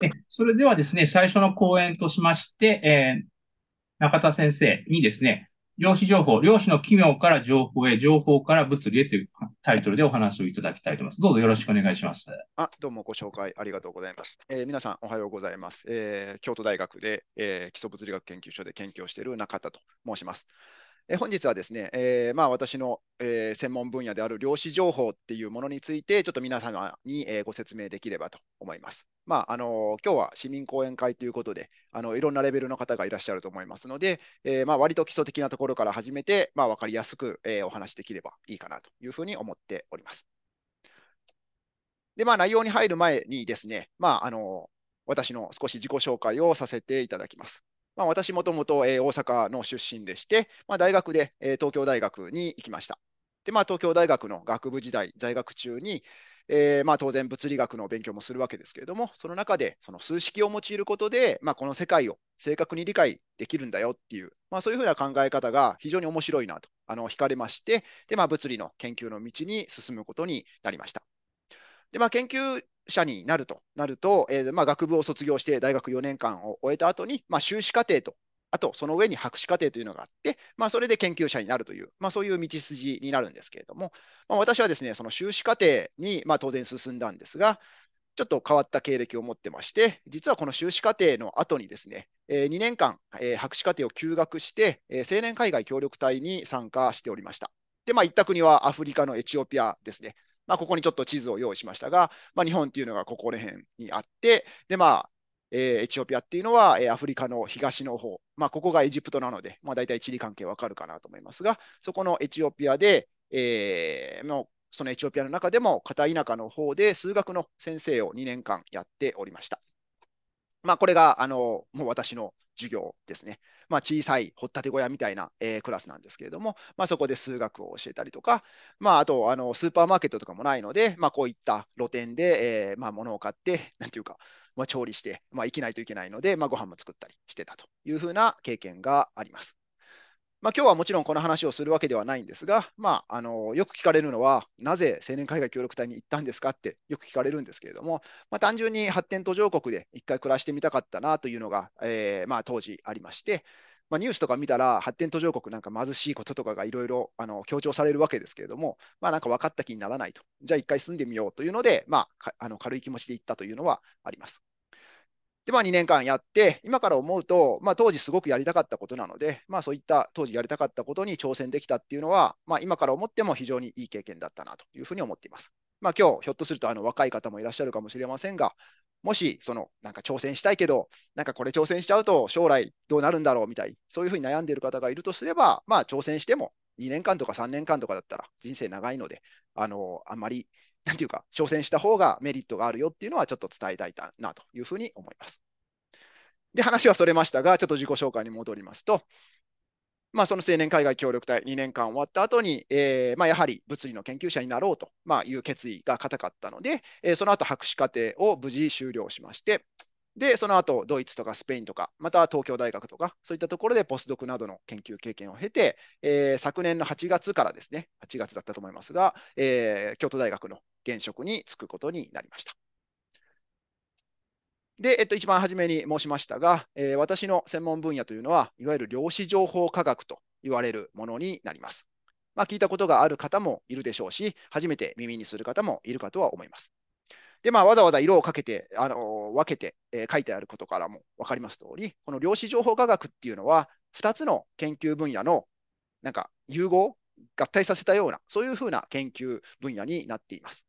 え、それではですね、最初の講演としまして、えー、中田先生にですね、量子情報、量子の奇妙から情報へ、情報から物理へというタイトルでお話をいただきたいと思います。どうぞよろしくお願いします。あどうもご紹介ありがとうございます。えー、皆さんおはようございます。えー、京都大学で、えー、基礎物理学研究所で研究をしている中田と申します。え本日はですね、えー、まあ、私の、えー、専門分野である量子情報っていうものについて、ちょっと皆様に、えー、ご説明できればと思います。まあ、あの今日は市民講演会ということであの、いろんなレベルの方がいらっしゃると思いますので、えまあ、割と基礎的なところから始めて、まあ、分かりやすく、えお話できればいいかなというふうに思っております。で、まあ、内容に入る前にですね、まあ、あの私の少し自己紹介をさせていただきます。まあ、私もともと大阪の出身でして、まあ、大学で東京大学に行きました。で、まあ、東京大学の学部時代、在学中に、えー、まあ当然物理学の勉強もするわけですけれども、その中でその数式を用いることで、まあ、この世界を正確に理解できるんだよっていう、まあ、そういうふうな考え方が非常に面白いなとあの惹かれまして、でまあ、物理の研究の道に進むことになりました。でまあ、研究者になるとなると、えーまあ、学部を卒業して大学4年間を終えた後に、まあ、修士課程と、あとその上に博士課程というのがあって、まあ、それで研究者になるという、まあ、そういう道筋になるんですけれども、まあ、私はですね、その修士課程に、まあ、当然進んだんですが、ちょっと変わった経歴を持ってまして、実はこの修士課程の後にですね、えー、2年間、えー、博士課程を休学して、えー、青年海外協力隊に参加しておりました。で、まあ、行った国はアフリカのエチオピアですね。まあ、ここにちょっと地図を用意しましたが、まあ、日本っていうのがここら辺にあって、で、まあ、えー、エチオピアっていうのは、えー、アフリカの東の方、まあ、ここがエジプトなので、まあ、大体地理関係わかるかなと思いますが、そこのエチオピアで、えー、のそのエチオピアの中でも片田舎の方で数学の先生を2年間やっておりました。まあ、これがあのもう私の授業ですね。まあ、小さい掘ったて小屋みたいな、えー、クラスなんですけれども、まあ、そこで数学を教えたりとか、まあ、あとあのスーパーマーケットとかもないので、まあ、こういった露店で、えーまあ、物を買って、なんていうか、まあ、調理して、まあ、生きないといけないので、まあ、ご飯も作ったりしてたというふうな経験があります。まあ、今日はもちろんこの話をするわけではないんですが、まあ、あのよく聞かれるのは、なぜ青年海外協力隊に行ったんですかってよく聞かれるんですけれども、まあ、単純に発展途上国で一回暮らしてみたかったなというのが、えーまあ、当時ありまして、まあ、ニュースとか見たら、発展途上国なんか貧しいこととかがいろいろ強調されるわけですけれども、まあ、なんか分かった気にならないと、じゃあ一回住んでみようというので、まあ、あの軽い気持ちで行ったというのはあります。で、まあ、2年間やって、今から思うと、まあ、当時すごくやりたかったことなので、まあ、そういった当時やりたかったことに挑戦できたっていうのは、まあ、今から思っても非常にいい経験だったなというふうに思っています。まあ、今日ひょっとするとあの若い方もいらっしゃるかもしれませんが、もしそのなんか挑戦したいけど、なんかこれ挑戦しちゃうと将来どうなるんだろうみたい、そういうふうに悩んでいる方がいるとすれば、まあ、挑戦しても2年間とか3年間とかだったら人生長いので、あのあんまりなんていうか、挑戦した方がメリットがあるよっていうのはちょっと伝えたいなというふうに思います。で、話はそれましたが、ちょっと自己紹介に戻りますと、まあ、その青年海外協力隊、2年間終わった後に、えーまあ、やはり物理の研究者になろうと、まいう決意が固かったので、えー、その後博士課程を無事終了しまして、で、その後、ドイツとかスペインとか、また東京大学とか、そういったところでポスドクなどの研究経験を経て、えー、昨年の8月からですね、8月だったと思いますが、えー、京都大学の現職に就くことになりました。で、えっと、一番初めに申しましたが、えー、私の専門分野というのは、いわゆる量子情報科学と言われるものになります。まあ、聞いたことがある方もいるでしょうし、初めて耳にする方もいるかとは思います。で、まあ、わざわざ色をかけて、あの分けて、えー、書いてあることからも分かります通り、この量子情報科学っていうのは、2つの研究分野のなんか融合、合体させたような、そういうふうな研究分野になっています。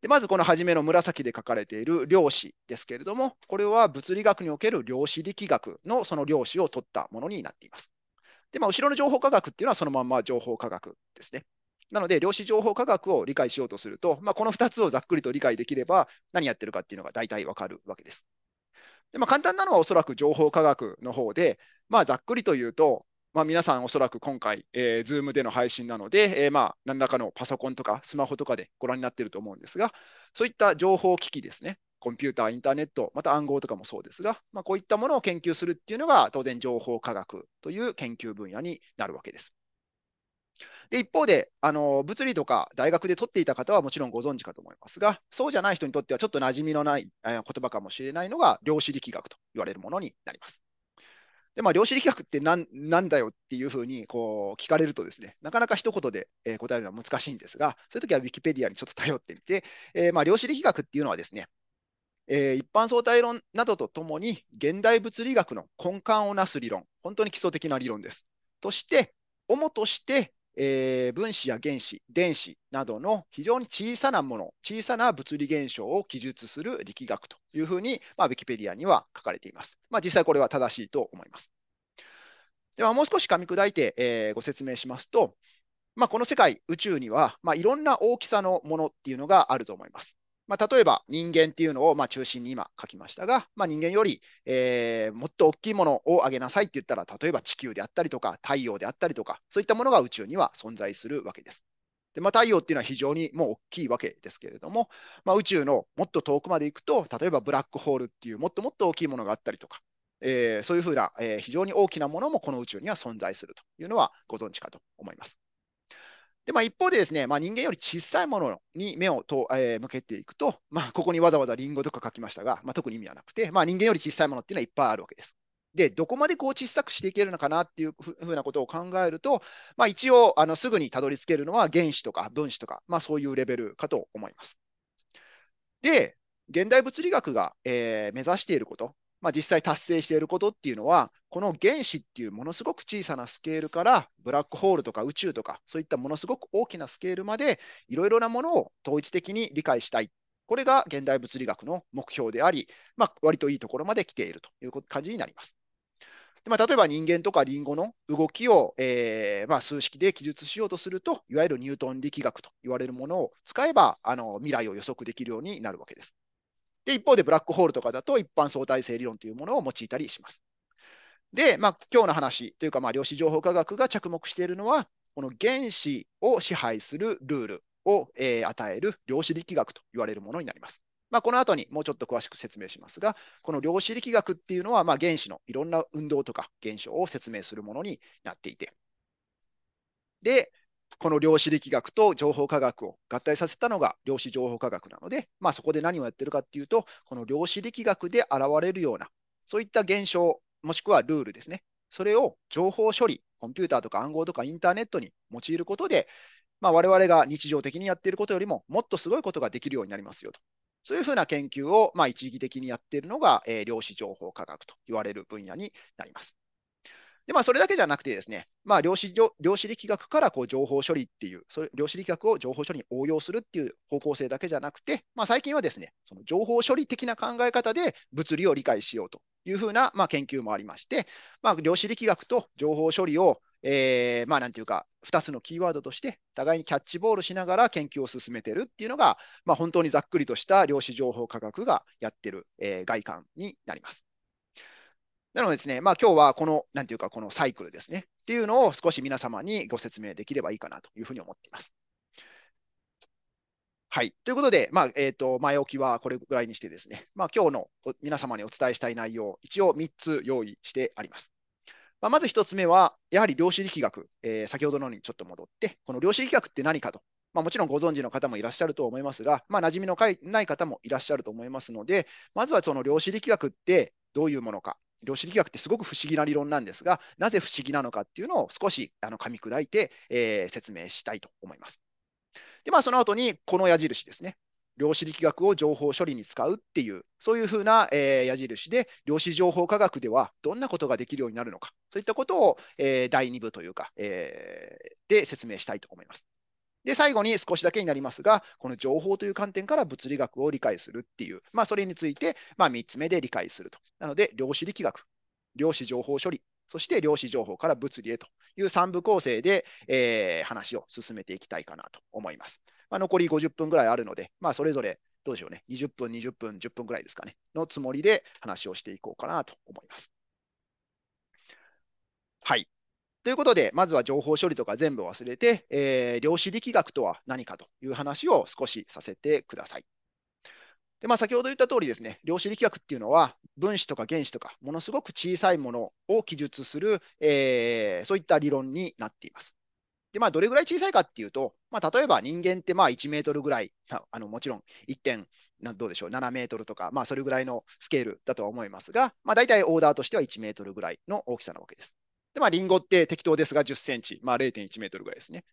でまずこの初めの紫で書かれている量子ですけれども、これは物理学における量子力学のその量子を取ったものになっています。で、まあ、後ろの情報科学っていうのはそのまま情報科学ですね。なので、量子情報科学を理解しようとすると、まあ、この2つをざっくりと理解できれば、何やってるかっていうのが大体わかるわけです。でまあ、簡単なのはおそらく情報科学の方で、まあ、ざっくりと言うと、まあ、皆さんおそらく今回、えー、Zoom での配信なので、えー、まあ何らかのパソコンとかスマホとかでご覧になっていると思うんですが、そういった情報機器ですね、コンピューター、インターネット、また暗号とかもそうですが、まあ、こういったものを研究するっていうのが当然情報科学という研究分野になるわけです。で一方であの、物理とか大学で取っていた方はもちろんご存知かと思いますが、そうじゃない人にとってはちょっと馴染みのない言葉かもしれないのが量子力学と言われるものになります。でまあ、量子力学って何だよっていうふうにこう聞かれるとですね、なかなか一言で、えー、答えるのは難しいんですが、そういう時は Wikipedia にちょっと頼ってみて、えー、まあ、量子力学っていうのはですね、えー、一般相対論などとともに、現代物理学の根幹をなす理論、本当に基礎的な理論です。として、主としてえー、分子や原子、電子などの非常に小さなもの、小さな物理現象を記述する力学というふうに、まあ、ウィキペディアには書かれています。まあ、実際これは正しいと思います。ではもう少し噛み砕いて、えー、ご説明しますと、まあ、この世界、宇宙には、まあ、いろんな大きさのものっていうのがあると思います。まあ、例えば人間っていうのをまあ中心に今書きましたが、まあ、人間より、えー、もっと大きいものをあげなさいって言ったら、例えば地球であったりとか、太陽であったりとか、そういったものが宇宙には存在するわけです。でまあ、太陽っていうのは非常にもう大きいわけですけれども、まあ、宇宙のもっと遠くまで行くと、例えばブラックホールっていうもっともっと大きいものがあったりとか、えー、そういうふうな、えー、非常に大きなものもこの宇宙には存在するというのはご存知かと思います。で、まあ、一方でですね、まあ、人間より小さいものに目をと、えー、向けていくと、まあ、ここにわざわざリンゴとか書きましたが、まあ、特に意味はなくて、まあ、人間より小さいものっていうのはいっぱいあるわけです。で、どこまでこう小さくしていけるのかなっていうふうなことを考えると、まあ、一応あのすぐにたどり着けるのは原子とか分子とか、まあ、そういうレベルかと思います。で、現代物理学が、えー、目指していること、まあ、実際達成していることっていうのは、この原子っていうものすごく小さなスケールから、ブラックホールとか宇宙とか、そういったものすごく大きなスケールまで、いろいろなものを統一的に理解したい。これが現代物理学の目標であり、まあ、割といいところまで来ているという感じになります。でまあ、例えば人間とかリンゴの動きを、えー、まあ、数式で記述しようとすると、いわゆるニュートン力学と言われるものを使えばあの未来を予測できるようになるわけです。で、一方でブラックホールとかだと一般相対性理論というものを用いたりします。で、まあ、今日の話というか、まあ、量子情報科学が着目しているのは、この原子を支配するルールを、えー、与える量子力学と言われるものになります。まあ、この後にもうちょっと詳しく説明しますが、この量子力学っていうのは、まあ、原子のいろんな運動とか現象を説明するものになっていて、で、この量子力学と情報科学を合体させたのが量子情報科学なので、まあ、そこで何をやってるかっていうと、この量子力学で現れるような、そういった現象、もしくはルールですね。それを情報処理、コンピューターとか暗号とかインターネットに用いることで、まあ、我々が日常的にやっていることよりももっとすごいことができるようになりますよと。そういうふうな研究を、まあ、一義的にやっているのが、えー、量子情報科学と言われる分野になります。で、まあ、それだけじゃなくてですね、まあ、量子量子力学からこう情報処理っていう、それ量子力学を情報処理に応用するっていう方向性だけじゃなくて、まあ、最近はですね、その情報処理的な考え方で物理を理解しようというふうな、まあ、研究もありまして、まあ、量子力学と情報処理を、えー、まあ、なんていうか、2つのキーワードとして、互いにキャッチボールしながら研究を進めてるっていうのが、まあ、本当にざっくりとした量子情報科学がやってる、えー、外観になります。なのでですね、まあ、今日はこの、なんていうか、このサイクルですね、っていうのを少し皆様にご説明できればいいかなというふうに思っています。はい。ということで、まあ、えっ、ー、と、前置きはこれぐらいにしてですね、まあ、今日の皆様にお伝えしたい内容、一応3つ用意してあります。まあ、まず1つ目は、やはり量子力学、えー、先ほどのにちょっと戻って、この量子力学って何かとまあ、もちろんご存知の方もいらっしゃると思いますが、まあ、馴染みのない方もいらっしゃると思いますので、まずはその量子力学ってどういうものか、量子力学ってすごく不思議な理論なんですが、なぜ不思議なのかっていうのを少しあの噛み砕いて、えー、説明したいと思います。で、まあ、その後にこの矢印ですね。量子力学を情報処理に使うっていう、そういうふうな、えー、矢印で、量子情報科学ではどんなことができるようになるのか、そういったことを、えー、第2部というか、えで説明したいと思います。で、最後に少しだけになりますが、この情報という観点から物理学を理解するっていう、まあ、それについて、まあ、3つ目で理解すると。なので、量子力学、量子情報処理、そして量子情報から物理へという3部構成で、えー、話を進めていきたいかなと思います。まあ、残り50分ぐらいあるので、まあ、それぞれどうでしょうね、20分、20分、10分ぐらいですかね、のつもりで話をしていこうかなと思います。はい。ということで、まずは情報処理とか全部忘れて、えー、量子力学とは何かという話を少しさせてください。でまあ、先ほど言った通りですね、量子力学っていうのは分子とか原子とかものすごく小さいものを記述する、えー、そういった理論になっています。でまあ、どれぐらい小さいかっていうと、まあ、例えば人間ってまあ1メートルぐらい、あ、あのもちろん1点などうでしょう7メートルとか、まあ、それぐらいのスケールだとは思いますが、まあ、大体オーダーとしては1メートルぐらいの大きさなわけです。で、まあ、リンゴって適当ですが10センチ、まあ、0.1メートルぐらいですね。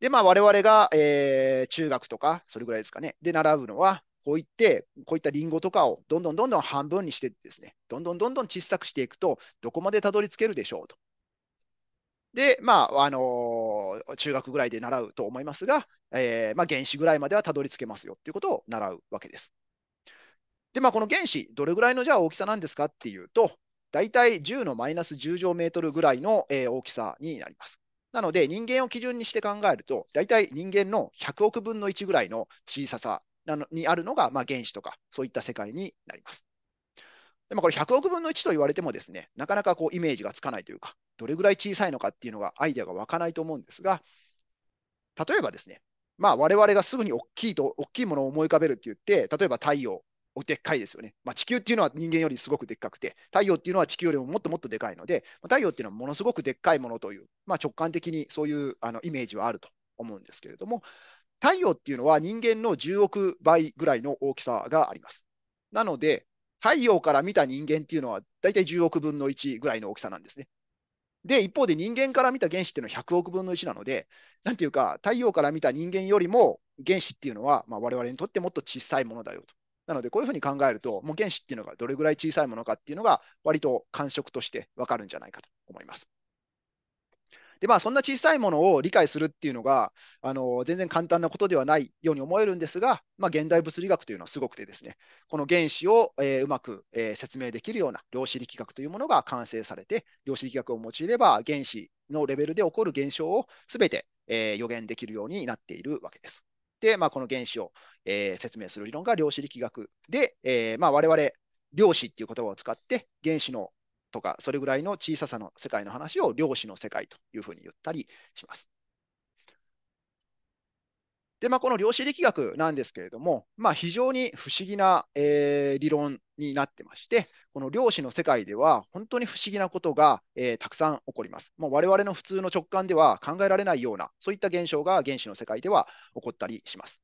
で、まあ、我々が、えー、中学とか、それぐらいですかね、で、習うのは、こういって、こういったリンゴとかをどんどんどんどん半分にしてですね、どんどんどんどん小さくしていくと、どこまでたどり着けるでしょうと。で、まあ、あのー、中学ぐらいで習うと思いますが、えー、まあ、原子ぐらいまではたどり着けますよということを習うわけです。で、まあ、この原子、どれぐらいのじゃあ大きさなんですかっていうと、大体10のマイナス10乗メートルぐらいの、えー、大きさになります。なので、人間を基準にして考えると、大体人間の100億分の1ぐらいの小ささなのにあるのが、まあ、原子とか、そういった世界になります。でもこれ100億分の1と言われてもですね、なかなかこうイメージがつかないというか、どれぐらい小さいのかっていうのがアイデアが湧かないと思うんですが、例えばですね、まあ、我々がすぐに大きいと大きいものを思い浮かべるって言って、例えば太陽おでっかいですよね。まあ、地球っていうのは人間よりすごくでっかくて、太陽っていうのは地球よりももっともっとでかいので、太陽っていうのはものすごくでっかいものという、まあ、直感的にそういうあのイメージはあると思うんですけれども、太陽っていうのは人間の10億倍ぐらいの大きさがあります。なので、太陽から見た人間っていうのは大体10億分の1ぐらいの大きさなんですね。で、一方で人間から見た原子っていうのは100億分の1なので、なんていうか、太陽から見た人間よりも原子っていうのは、まあ、我々にとってもっと小さいものだよと。なので、こういうふうに考えると、もう原子っていうのがどれぐらい小さいものかっていうのが、割と感触としてわかるんじゃないかと思います。で、まあ、そんな小さいものを理解するっていうのが、あの全然簡単なことではないように思えるんですが、まあ、現代物理学というのはすごくてですね、この原子を、えー、うまく、えー、説明できるような量子力学というものが完成されて、量子力学を用いれば原子のレベルで起こる現象をすべて、えー、予言できるようになっているわけです。、まあ、この原子を、えー、説明する理論が量子力学で、えーまあ、我々量子っていう言葉を使って原子のとかそれぐらいの小ささの世界の話を量子の世界というふうに言ったりします。で、まあ、この量子力学なんですけれども、まあ、非常に不思議な、えー、理論になってまして、この量子の世界では本当に不思議なことが、えー、たくさん起こります。まあ、我々の普通の直感では考えられないような、そういった現象が原子の世界では起こったりします。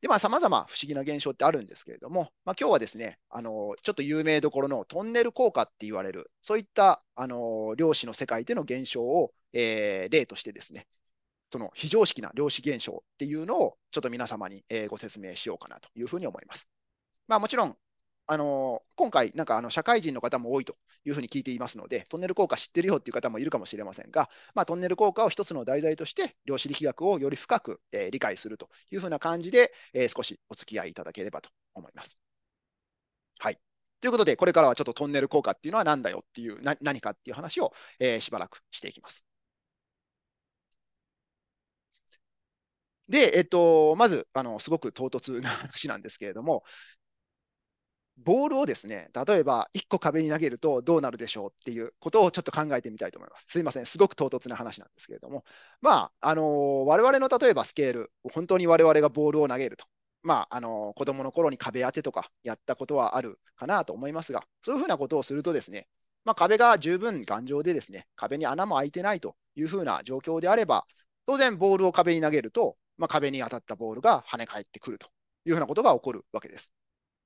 で、まあ、様々不思議な現象ってあるんですけれども、まあ、今日はですね、あの、ちょっと有名どころのトンネル効果って言われる、そういった、あの、量子の世界での現象を、えー、例としてですね、その非常識な量子現象っていうのをちょっと皆様にご説明しようかなというふうに思います。まあ、もちろんあの今回、なんかあの社会人の方も多いというふうに聞いていますので、トンネル効果知ってるよっていう方もいるかもしれませんが、まあ、トンネル効果を一つの題材として、量子力学をより深く、えー、理解するというふうな感じで、えー、少しお付き合いいただければと思います。はい。ということで、これからはちょっとトンネル効果っていうのは何だよっていう、何かっていう話を、えー、しばらくしていきます。で、えっと、まず、あの、すごく唐突な話なんですけれども、ボールをですね、例えば1個壁に投げるとどうなるでしょうっていうことをちょっと考えてみたいと思います。すいません、すごく唐突な話なんですけれども、まあ、あのー、我々の例えばスケール、本当に我々がボールを投げると、まあ、あの子供の頃に壁当てとかやったことはあるかなと思いますが、そういうふうなことをするとですね、まあ、壁が十分頑丈でですね、壁に穴も開いてないというふうな状況であれば、当然ボールを壁に投げると、まあ、壁に当たったボールが跳ね返ってくるというふうなことが起こるわけです。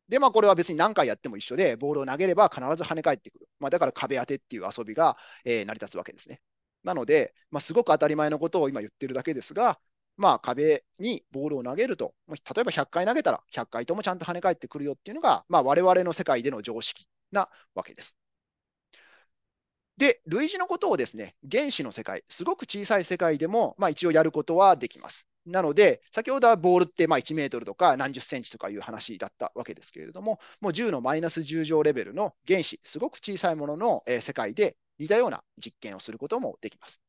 で、まあ、これは別に何回やっても一緒で、ボールを投げれば必ず跳ね返ってくる。まあ、だから壁当てっていう遊びが、えー、成り立つわけですね。なので、まあ、すごく当たり前のことを今言ってるだけですが、まあ、壁にボールを投げると、例えば100回投げたら100回ともちゃんと跳ね返ってくるよっていうのが、まあ、我々の世界での常識なわけです。で、類似のことをですね、原子の世界、すごく小さい世界でも、まあ、一応やることはできます。なので、先ほどはボールってまあ1メートルとか何十センチとかいう話だったわけですけれども、もう10のマイナス10乗レベルの原子、すごく小さいものの世界で似たような実験をすることもできます。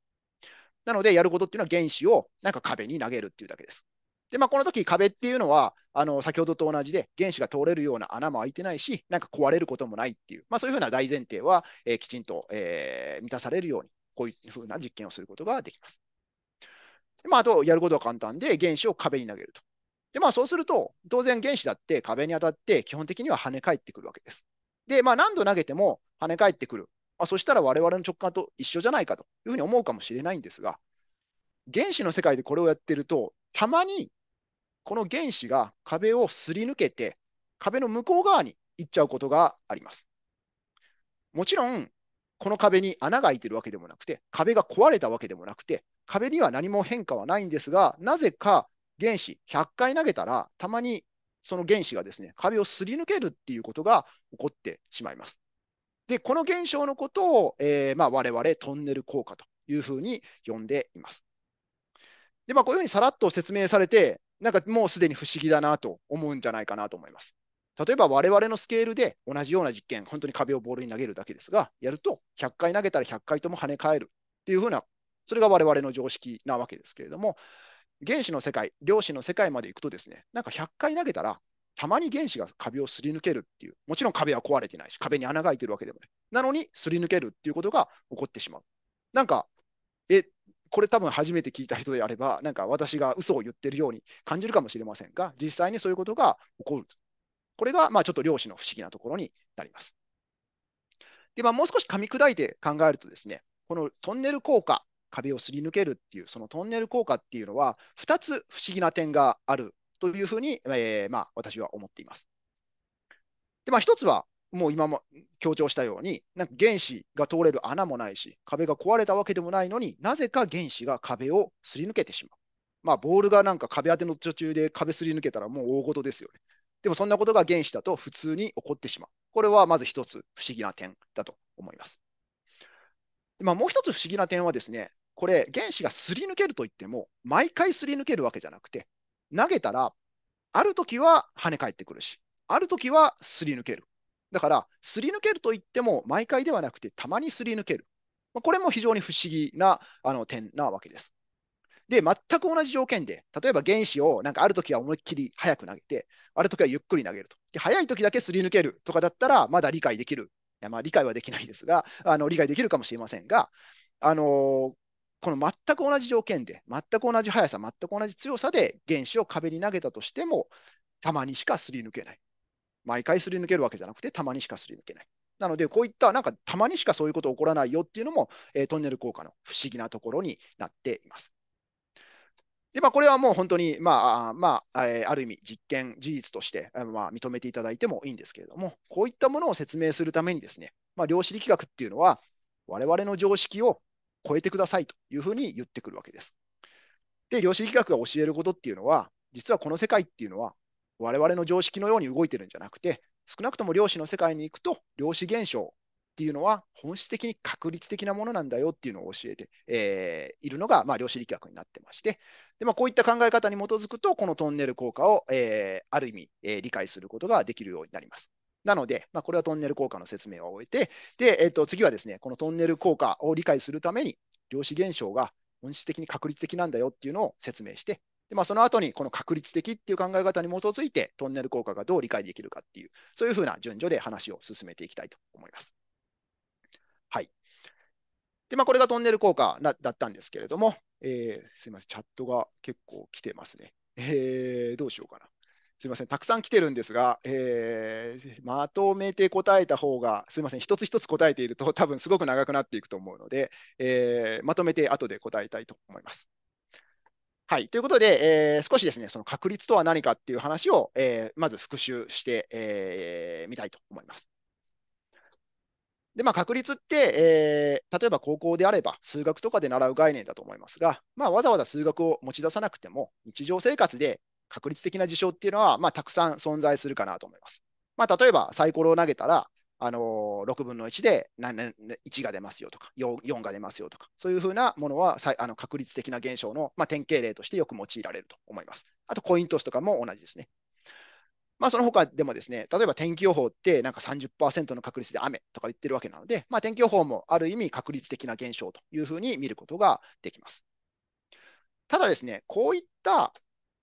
なので、やることっていうのは原子をなんか壁に投げるっていうだけです。で、まあ、この時壁っていうのは、あの先ほどと同じで、原子が通れるような穴も開いてないし、なんか壊れることもないっていう、まあ、そういうふうな大前提は、えー、きちんと、えー、満たされるように、こういうふうな実験をすることができます。まあ、あと、やることは簡単で、原子を壁に投げると。で、まあ、そうすると、当然原子だって壁に当たって、基本的には跳ね返ってくるわけです。で、まあ、何度投げても跳ね返ってくる。あそしたら我々の直感と一緒じゃないかというふうに思うかもしれないんですが、原子の世界でこれをやってると、たまにこの原子が壁をすり抜けて、壁の向こう側に行っちゃうことがあります。もちろん、この壁に穴が開いてるわけでもなくて、壁が壊れたわけでもなくて、壁には何も変化はないんですが、なぜか原子100回投げたら、たまにその原子がですね、壁をすり抜けるっていうことが起こってしまいます。で、この現象のことを、えー、まあ、我々トンネル効果というふうに呼んでいます。で、まあ、こういうふうにさらっと説明されて、なんかもうすでに不思議だなと思うんじゃないかなと思います。例えば我々のスケールで同じような実験、本当に壁をボールに投げるだけですが、やると100回投げたら100回とも跳ね返るっていうふうな、それが我々の常識なわけですけれども、原子の世界、量子の世界まで行くとですね、なんか100回投げたら、たまに原子が壁をすり抜けるっていう、もちろん壁は壊れてないし、壁に穴が開いてるわけでもない。なのに、すり抜けるっていうことが起こってしまう。なんか、え、これ多分初めて聞いた人であれば、なんか私が嘘を言ってるように感じるかもしれませんが、実際にそういうことが起こる。これが、まあ、ちょっと量子の不思議なところになります。で、まあ、もう少し噛み砕いて考えるとですね、このトンネル効果、壁をすり抜けるっていう、そのトンネル効果っていうのは、2つ不思議な点があるというふうに、えー、まあ、私は思っています。で、まあ、1つは、もう今も強調したように、なんか原子が通れる穴もないし、壁が壊れたわけでもないのになぜか原子が壁をすり抜けてしまう。まあ、ボールがなんか壁当ての途中で壁すり抜けたらもう大事ですよね。でもそんなことが原子だと普通に起こってしまう。これはまず一つ不思議な点だと思います。まあ、もう一つ不思議な点はですね、これ原子がすり抜けるといっても、毎回すり抜けるわけじゃなくて、投げたら、ある時は跳ね返ってくるし、ある時はすり抜ける。だから、すり抜けるといっても、毎回ではなくて、たまにすり抜ける。まあ、これも非常に不思議なあの点なわけです。で、全く同じ条件で、例えば原子をなんかあるときは思いっきり速く投げて、あるときはゆっくり投げると。で、早いときだけすり抜けるとかだったら、まだ理解できる。いやまあ、理解はできないですが、あの理解できるかもしれませんが、あのー、この全く同じ条件で、全く同じ速さ、全く同じ強さで原子を壁に投げたとしても、たまにしかすり抜けない。毎回すり抜けるわけじゃなくて、たまにしかすり抜けない。なので、こういったなんかたまにしかそういうこと起こらないよっていうのも、えー、トンネル効果の不思議なところになっています。でまあ、これはもう本当に、まあまあえー、ある意味実験、事実として、まあ、認めていただいてもいいんですけれども、こういったものを説明するためにですね、まあ、量子力学っていうのは、我々の常識を超えてくださいというふうに言ってくるわけです。で、量子力学が教えることっていうのは、実はこの世界っていうのは我々の常識のように動いてるんじゃなくて少なくとも量子の世界に行くと量子現象っていうのは本質的に確率的なものなんだよっていうのを教えて、えー、いるのが、まあ、量子力学になってましてで、まあ、こういった考え方に基づくとこのトンネル効果を、えー、ある意味、えー、理解することができるようになります。なので、まあ、これはトンネル効果の説明を終えてで、えー、と次はですねこのトンネル効果を理解するために量子現象が本質的に確率的なんだよっていうのを説明してで、まあ、その後にこの確率的っていう考え方に基づいて、トンネル効果がどう理解できるかっていう、そういうふうな順序で話を進めていきたいと思います。はい。で、まあ、これがトンネル効果だったんですけれども、えー、すみません、チャットが結構来てますね。えー、どうしようかな。すみません、たくさん来てるんですが、えー、まとめて答えた方が、すみません、一つ一つ答えていると、多分すごく長くなっていくと思うので、えー、まとめて後で答えたいと思います。はい。ということで、えー、少しですね、その確率とは何かっていう話を、えー、まず復習してみ、えー、たいと思います。で、まあ、確率って、えー、例えば高校であれば数学とかで習う概念だと思いますが、まあ、わざわざ数学を持ち出さなくても、日常生活で確率的な事象っていうのは、まあ、たくさん存在するかなと思います。まあ、例えばサイコロを投げたら、あの6分の1で1が出ますよとか4、4が出ますよとか、そういうふうなものはあの確率的な現象の、まあ、典型例としてよく用いられると思います。あとコイントスとかも同じですね。まあ、その他でもですね、例えば天気予報ってなんか30%の確率で雨とか言ってるわけなので、まあ、天気予報もある意味確率的な現象というふうに見ることができます。ただですね、こういった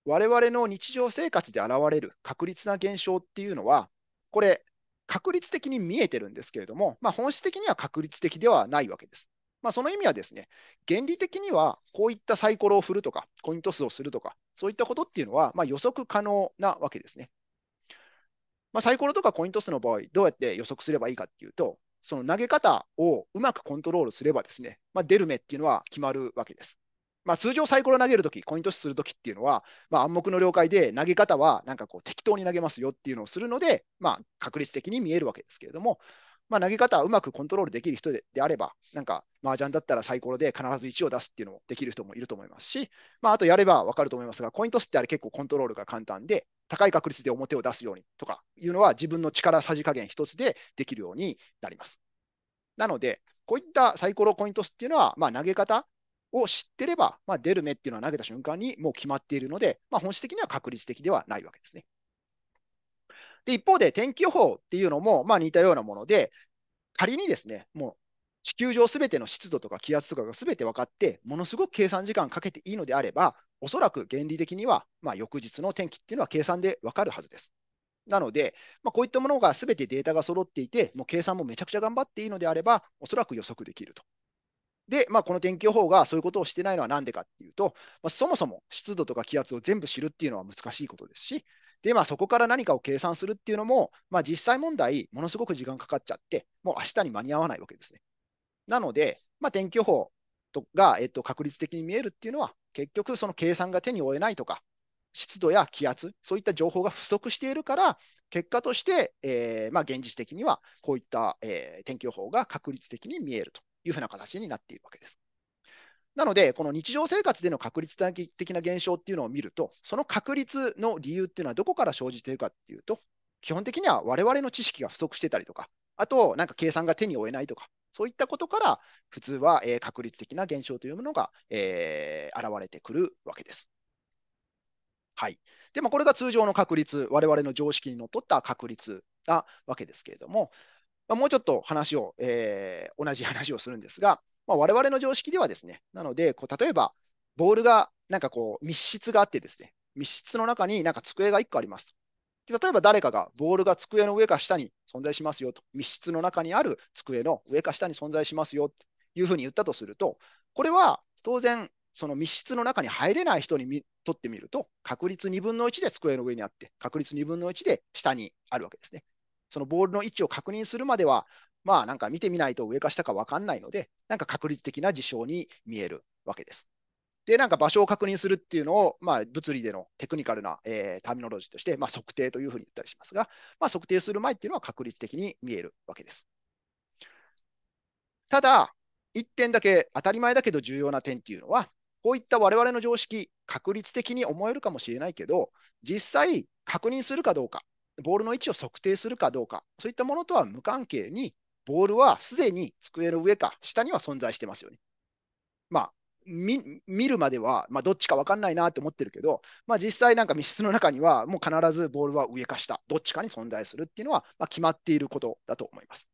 我々の日常生活で現れる確率な現象っていうのは、これ、確率的に見えてるんですけれども、まあ、本質的には確率的ではないわけです。まあ、その意味はですね、原理的にはこういったサイコロを振るとか、コイントスをするとか、そういったことっていうのはま予測可能なわけですね。まあ、サイコロとかコイントスの場合、どうやって予測すればいいかっていうと、その投げ方をうまくコントロールすればですね、ま出る目っていうのは決まるわけです。まあ、通常サイコロ投げるとき、コイントスするときっていうのは、まあ、暗黙の了解で投げ方はなんかこう適当に投げますよっていうのをするので、まあ、確率的に見えるわけですけれども、まあ、投げ方はうまくコントロールできる人であれば、なんか麻雀だったらサイコロで必ず1を出すっていうのもできる人もいると思いますし、まあ、あとやれば分かると思いますが、コイントスってあれ結構コントロールが簡単で、高い確率で表を出すようにとかいうのは自分の力さじ加減一つでできるようになります。なので、こういったサイコロコイントスっていうのは、まあ、投げ方を知ってれば、まあ、デルっていうのは投げた瞬間にもう決まっているので、まあ、本質的には確率的ではないわけですね。で、一方で天気予報っていうのも、まあ、似たようなもので、仮にですね、もう地球上すべての湿度とか気圧とかがすべて分かって、ものすごく計算時間かけていいのであれば、おそらく原理的には、まあ、翌日の天気っていうのは計算で分かるはずです。なので、まあ、こういったものがすべてデータが揃っていて、もう計算もめちゃくちゃ頑張っていいのであれば、おそらく予測できるとで、まあ、この天気予報がそういうことをしてないのはなんでかっていうと、まあ、そもそも湿度とか気圧を全部知るっていうのは難しいことですし、で、まあ、そこから何かを計算するっていうのも、まあ、実際問題、ものすごく時間かかっちゃって、もう明日に間に合わないわけですね。なので、まあ、天気予報とが、えっと、確率的に見えるっていうのは、結局、その計算が手に負えないとか、湿度や気圧、そういった情報が不足しているから、結果として、えーまあ、現実的にはこういった、えー、天気予報が確率的に見えるというふうな形になっているわけです。なので、この日常生活での確率的な現象っていうのを見ると、その確率の理由っていうのはどこから生じているかっていうと、基本的には我々の知識が不足してたりとか、あと、なんか計算が手に負えないとか、そういったことから、普通は、え確率的な現象というものが、え現れてくるわけです。はい。で、も、これが通常の確率、我々の常識にのっとった確率なわけですけれども、まあ、もうちょっと話を、えー、同じ話をするんですが、まあ、我々の常識ではですね、なので、こう例えば、ボールがなんかこう密室があってですね、密室の中になんか机が1個ありますと。で例えば誰かがボールが机の上か下に存在しますよと、密室の中にある机の上か下に存在しますよというふうに言ったとすると、これは当然、その密室の中に入れない人にとってみると、確率2分の1で机の上にあって、確率2分の1で下にあるわけですね。そのボールの位置を確認するまでは、まあなんか見てみないと上か下か分かんないので、なんか確率的な事象に見えるわけです。で、なんか場所を確認するっていうのを、まあ、物理でのテクニカルな、えー、ターミノロジーとして、まあ、測定というふうに言ったりしますが、まあ、測定する前っていうのは確率的に見えるわけです。ただ、1点だけ当たり前だけど重要な点っていうのは、こういった我々の常識、確率的に思えるかもしれないけど、実際確認するかどうか、ボールの位置を測定するかどうか、そういったものとは無関係に、ボールはすでに机の上か下には存在してますよね。まあ、見るまでは、まあ、どっちか分かんないなって思ってるけど、まあ、実際なんか密室の中にはもう必ずボールは上か下どっちかに存在するっていうのは、まあ、決まっていることだと思います。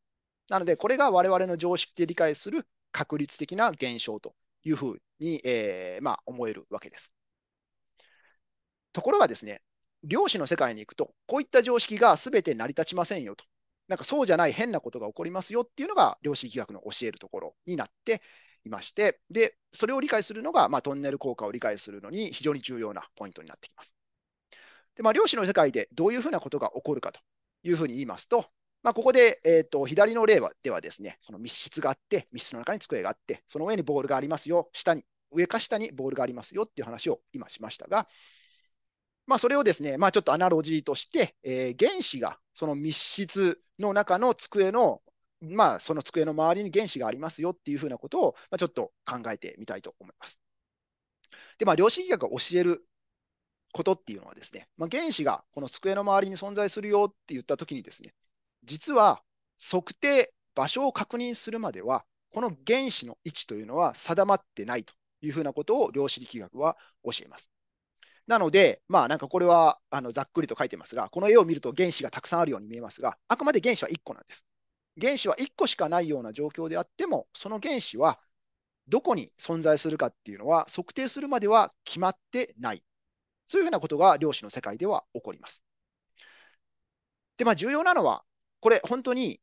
なのでこれが我々の常識で理解する確率的な現象というふうに、えー、まあ、思えるわけです。ところがですね漁師の世界に行くと、こういった常識が全て成り立ちませんよと。なんかそうじゃない変なことが起こりますよっていうのが量子力学の教えるところになっていまして、で、それを理解するのが、まあ、トンネル効果を理解するのに非常に重要なポイントになってきます。で、まあ、量子の世界でどういうふうなことが起こるかというふうに言いますと、まあ、ここで、えーと、と左の例はではですね、その密室があって、密室の中に机があって、その上にボールがありますよ、下に、上か下にボールがありますよっていう話を今しましたが、まあ、それをですね、まあ、ちょっとアナロジーとして、えー、原子がその密室の中の机の、まあ、その机の周りに原子がありますよっていうふうなことを、まあ、ちょっと考えてみたいと思います。で、まあ、量子力学が教えることっていうのはですね、まあ、原子がこの机の周りに存在するよって言ったときにですね、実は測定、場所を確認するまでは、この原子の位置というのは定まってないというふうなことを量子力学は教えます。なので、まあ、なんかこれはあのざっくりと書いてますが、この絵を見ると原子がたくさんあるように見えますが、あくまで原子は1個なんです。原子は1個しかないような状況であっても、その原子はどこに存在するかっていうのは測定するまでは決まってない。そういうふうなことが量子の世界では起こります。で、まあ、重要なのは、これ本当に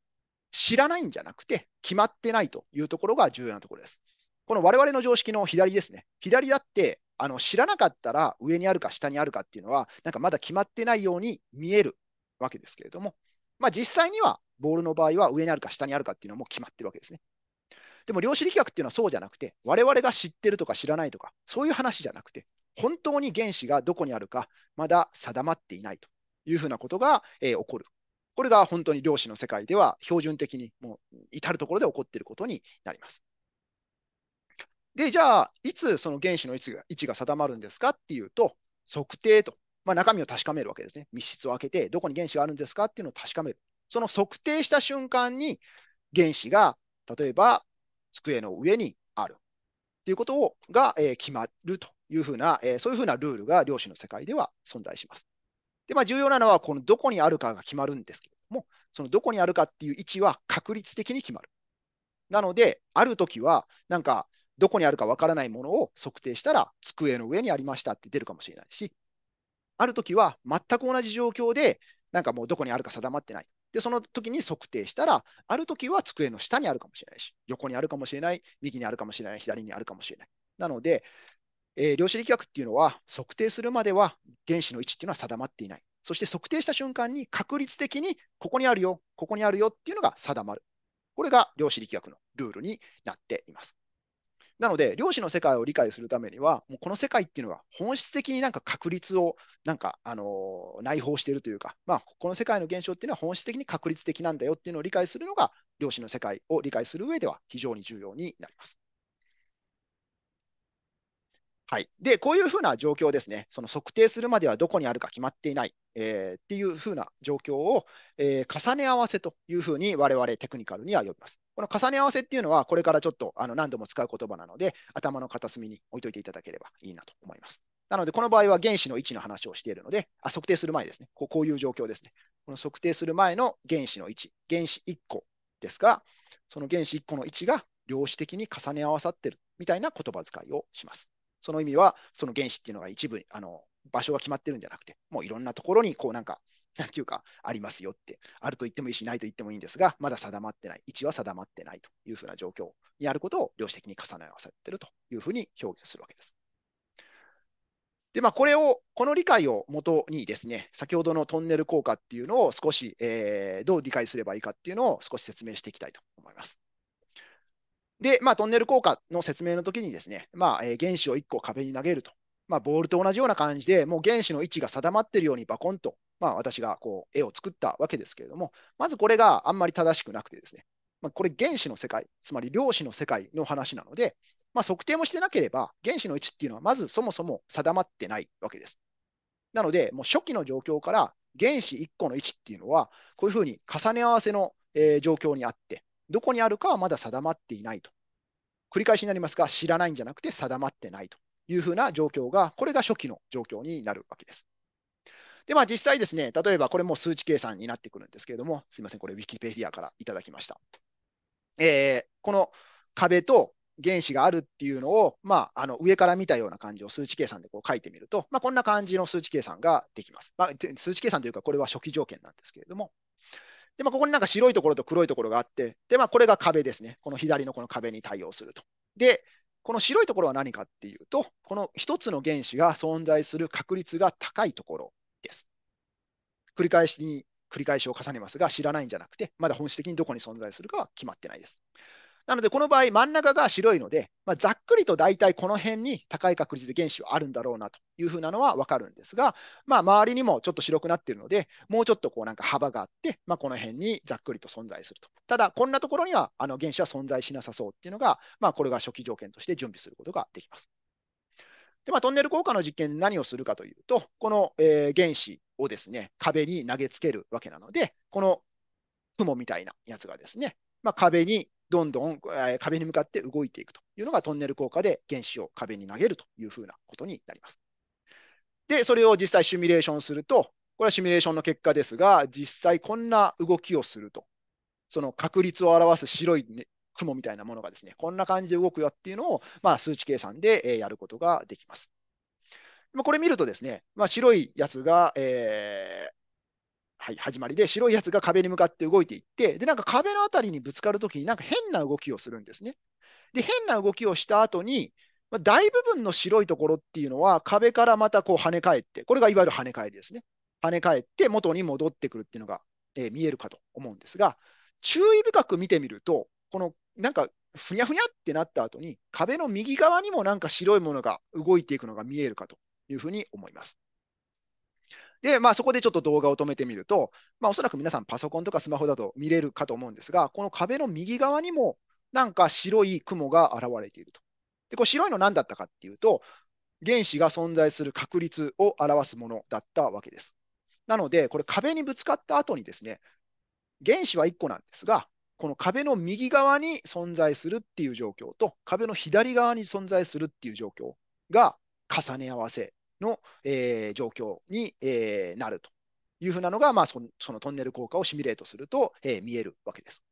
知らないんじゃなくて、決まってないというところが重要なところです。この我々の常識の左ですね。左だって、あの知らなかったら上にあるか下にあるかっていうのは、なんかまだ決まってないように見えるわけですけれども、まあ、実際にはボールの場合は上にあるか下にあるかっていうのも決まってるわけですね。でも量子力学っていうのはそうじゃなくて、我々が知ってるとか知らないとか、そういう話じゃなくて、本当に原子がどこにあるか、まだ定まっていないというふうなことが、えー、起こる。これが本当に量子の世界では標準的にもう至るところで起こっていることになります。で、じゃあ、いつその原子の位置が位置が定まるんですかっていうと、測定と、まあ、中身を確かめるわけですね。密室を開けて、どこに原子があるんですかっていうのを確かめる。その測定した瞬間に、原子が、例えば、机の上にある。っていうことをが、えー、決まるというふうな、えー、そういうふうなルールが量子の世界では存在します。で、まあ、重要なのは、このどこにあるかが決まるんですけれども、そのどこにあるかっていう位置は確率的に決まる。なので、あるときは、なんか、どこにあるかわからないものを測定したら、机の上にありましたって出るかもしれないし、ある時は全く同じ状況で、なんかもうどこにあるか定まってない。で、その時に測定したら、ある時は机の下にあるかもしれないし、横にあるかもしれない、右にあるかもしれない、左にあるかもしれない。なので、えー、量子力学っていうのは、測定するまでは原子の位置っていうのは定まっていない。そして測定した瞬間に確率的にここにあるよ、ここにあるよっていうのが定まる。これが量子力学のルールになっています。なので、量子の世界を理解するためには、もうこの世界っていうのは本質的になんか確率をなんか、あのー、内包しているというか、まあ、この世界の現象っていうのは本質的に確率的なんだよっていうのを理解するのが、量子の世界を理解する上では非常に重要になります。はい、でこういうふうな状況ですね、その測定するまではどこにあるか決まっていない、えー、っていうふうな状況を、えー、重ね合わせというふうに我々テクニカルには呼びます。この重ね合わせっていうのは、これからちょっとあの何度も使う言葉なので、頭の片隅に置いといていただければいいなと思います。なので、この場合は原子の位置の話をしているので、あ測定する前ですねこう。こういう状況ですね。この測定する前の原子の位置、原子1個ですが、その原子1個の位置が量子的に重ね合わさってるみたいな言葉遣いをします。その意味は、その原子っていうのが一部、あの場所が決まってるんじゃなくて、もういろんなところにこうなんか何ていうか、ありますよって、あると言ってもいいし、ないと言ってもいいんですが、まだ定まってない、位置は定まってないというふうな状況にあることを量子的に重ね合わせているというふうに表現するわけです。で、まあ、これを、この理解をもとにですね、先ほどのトンネル効果っていうのを少し、えー、どう理解すればいいかっていうのを少し説明していきたいと思います。で、まあ、トンネル効果の説明の時にですね、まあ、えー、原子を1個壁に投げると、まあ、ボールと同じような感じで、もう原子の位置が定まっているようにバコンとまあ、私がこう絵を作ったわけですけれども、まずこれがあんまり正しくなくてですね、まあ、これ原子の世界、つまり量子の世界の話なので、まあ、測定もしてなければ原子の位置っていうのはまずそもそも定まってないわけです。なので、もう初期の状況から原子1個の位置っていうのは、こういうふうに重ね合わせの、えー、状況にあって、どこにあるかはまだ定まっていないと。繰り返しになりますが、知らないんじゃなくて定まってないというふうな状況が、これが初期の状況になるわけです。で、まあ、実際ですね、例えばこれも数値計算になってくるんですけれども、すみません、これ、ウィキペディアからいただきました。えー、この壁と原子があるっていうのを、まあ、あの上から見たような感じを数値計算でこう書いてみると、まあ、こんな感じの数値計算ができます。まあ、数値計算というか、これは初期条件なんですけれども。で、まあ、ここになんか白いところと黒いところがあって、で、まあ、これが壁ですね。この左のこの壁に対応すると。で、この白いところは何かっていうと、この1つの原子が存在する確率が高いところです。繰り返しに繰り返しを重ねますが、知らないんじゃなくて、まだ本質的にどこに存在するかは決まってないです。なので、この場合、真ん中が白いので、まあ、ざっくりと大体この辺に高い確率で原子はあるんだろうなというふうなのは分かるんですが、まあ、周りにもちょっと白くなっているので、もうちょっとこうなんか幅があって、まあ、この辺にざっくりと存在すると。ただ、こんなところにはあの原子は存在しなさそうっていうのが、まあ、これが初期条件として準備することができます。で、まあ、トンネル効果の実験で何をするかというと、この、えー、原子をですね、壁に投げつけるわけなので、この雲みたいなやつがですね、まあ、壁にどんどん、えー、壁に向かって動いていくというのがトンネル効果で原子を壁に投げるというふうなことになります。で、それを実際シミュレーションすると、これはシミュレーションの結果ですが、実際こんな動きをすると、その確率を表す白い、ね、雲みたいなものがですね、こんな感じで動くよっていうのを、まあ、数値計算で、えやることができます。まあ、これ見るとですね、まあ、白いやつが、えー、はい、始まりで、白いやつが壁に向かって動いていって、で、なんか壁の辺りにぶつかるときに、なんか変な動きをするんですね。で、変な動きをした後に、まあ、大部分の白いところっていうのは、壁からまたこう跳ね返って、これがいわゆる跳ね返りですね。跳ね返って元に戻ってくるっていうのが、えー、見えるかと思うんですが、注意深く見てみると、このなんかふにゃふにゃってなった後に、壁の右側にもなんか白いものが動いていくのが見えるかというふうに思います。で、まあ、そこでちょっと動画を止めてみると、まあ、おそらく皆さんパソコンとかスマホだと見れるかと思うんですが、この壁の右側にもなんか白い雲が現れていると。で、これ白いの何だったかっていうと、原子が存在する確率を表すものだったわけです。なので、これ壁にぶつかった後にですね、原子は1個なんですが、この壁の右側に存在するっていう状況と、壁の左側に存在するっていう状況が重ね合わせの、えー、状況に、えー、なるというふうなのが、まあそ、そのトンネル効果をシミュレートすると、えー、見えるわけです。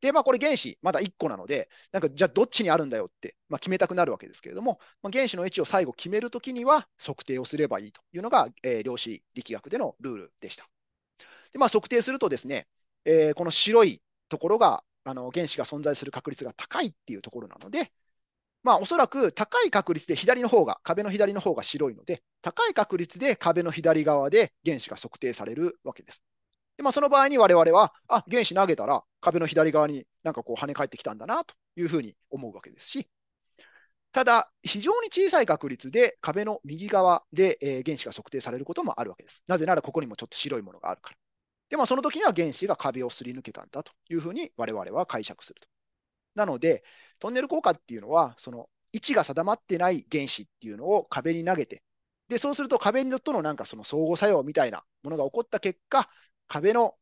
で、まあ、これ原子、まだ1個なので、なんか、じゃあどっちにあるんだよって、まあ、決めたくなるわけですけれども、まあ、原子の位置を最後決めるときには測定をすればいいというのが、えー、量子力学でのルールでした。で、まあ、測定するとですね、えー、この白いところが、あの原子が存在する確率が高いっていうところなので、まあ、おそらく高い確率で左の方が、壁の左の方が白いので、高い確率で壁の左側で原子が測定されるわけです。でまあ、その場合に我々は、あ、原子投げたら壁の左側になんかこう跳ね返ってきたんだなというふうに思うわけですし、ただ、非常に小さい確率で壁の右側で、えー、原子が測定されることもあるわけです。なぜならここにもちょっと白いものがあるから。で、まあ、その時には原子が壁をすり抜けたんだというふうに我々は解釈すると。なので、トンネル効果っていうのは、その位置が定まってない原子っていうのを壁に投げて、で、そうすると壁とのなんかその相互作用みたいなものが起こった結果、壁の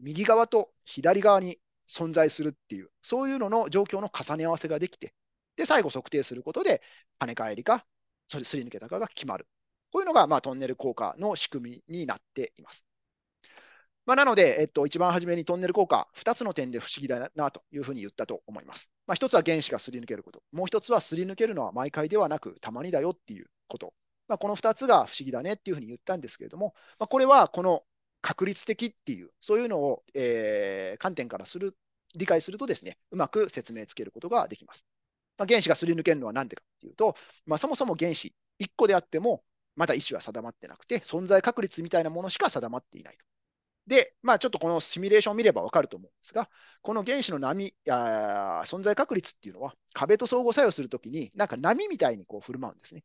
右側と左側に存在するっていう、そういうのの状況の重ね合わせができて、で、最後測定することで、跳ね返りか、それすり抜けたかが決まる。こういうのが、まあ、トンネル効果の仕組みになっています。まあ、なので、えっと、一番初めにトンネル効果、2つの点で不思議だなというふうに言ったと思います。まあ、1つは原子がすり抜けること、もう1つはすり抜けるのは毎回ではなく、たまにだよっていうこと。まあ、この2つが不思議だねっていうふうに言ったんですけれども、まあ、これはこの確率的っていう、そういうのを、えー、観点からする理解するとですね、うまく説明つけることができます。まあ、原子がすり抜けるのは何でかっていうと、まあ、そもそも原子1個であっても、まだ意思は定まってなくて、存在確率みたいなものしか定まっていないで、まあ、ちょっとこのシミュレーションを見れば分かると思うんですが、この原子の波あ、存在確率っていうのは、壁と相互作用するときに、なんか波みたいにこう振る舞うんですね。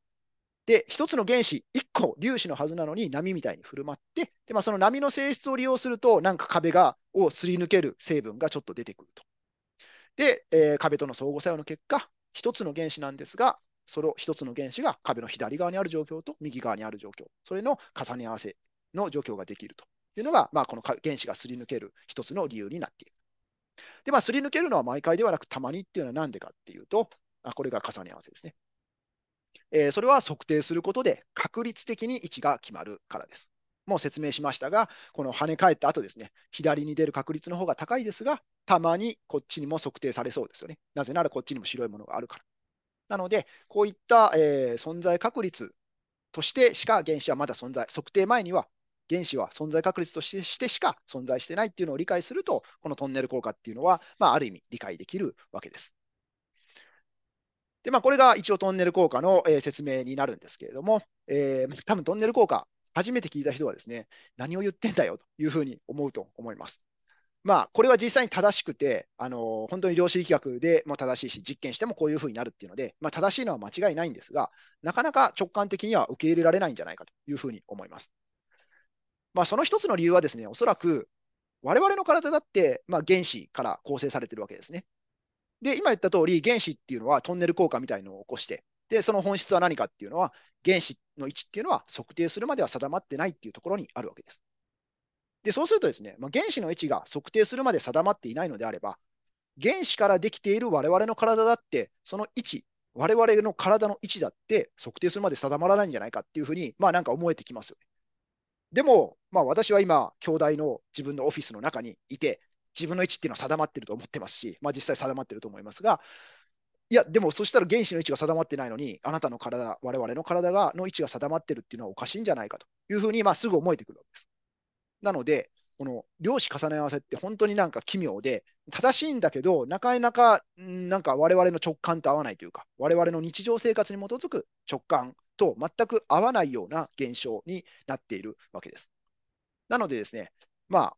で、1つの原子、1個粒子のはずなのに波みたいに振る舞って、でまあ、その波の性質を利用すると、なんか壁がをすり抜ける成分がちょっと出てくると。で、えー、壁との相互作用の結果、1つの原子なんですが、その1つの原子が壁の左側にある状況と右側にある状況、それの重ね合わせの状況ができると。というのが、まあ、この原子がすり抜ける一つの理由になっている。で、まあ、すり抜けるのは毎回ではなく、たまにっていうのは何でかっていうと、あこれが重ね合わせですね。えー、それは測定することで確率的に位置が決まるからです。もう説明しましたが、この跳ね返った後ですね、左に出る確率の方が高いですが、たまにこっちにも測定されそうですよね。なぜならこっちにも白いものがあるから。なので、こういった、えー、存在確率としてしか原子はまだ存在、測定前には原子は存在確率としてしか存在してないっていうのを理解すると、このトンネル効果っていうのは、まあ、ある意味理解できるわけです。で、まあ、これが一応トンネル効果の、えー、説明になるんですけれども、えー、多分トンネル効果、初めて聞いた人はですね、何を言ってんだよというふうに思うと思います。まあ、これは実際に正しくて、あのー、本当に量子力学でも正しいし、実験してもこういうふうになるっていうので、まあ、正しいのは間違いないんですが、なかなか直感的には受け入れられないんじゃないかというふうに思います。まあ、その一つの理由はですね、おそらく我々の体だって、まあ、原子から構成されてるわけですね。で、今言った通り、原子っていうのはトンネル効果みたいのを起こして、で、その本質は何かっていうのは、原子の位置っていうのは測定するまでは定まってないっていうところにあるわけです。で、そうするとですね、まあ、原子の位置が測定するまで定まっていないのであれば、原子からできている我々の体だって、その位置、我々の体の位置だって測定するまで定まらないんじゃないかっていうふうに、まあなんか思えてきますよね。でも、まあ、私は今、兄弟の自分のオフィスの中にいて、自分の位置っていうのは定まってると思ってますし、まあ、実際定まってると思いますが、いや、でもそしたら原子の位置が定まってないのに、あなたの体、我々の体がの位置が定まってるっていうのはおかしいんじゃないかというふうに、まあ、すぐ思えてくるわけです。なので、この量子重ね合わせって本当になんか奇妙で、正しいんだけど、なかなか、なんか我々の直感と合わないというか、我々の日常生活に基づく直感と全く合わないような現象になっているわけです。なのでですね、まあ、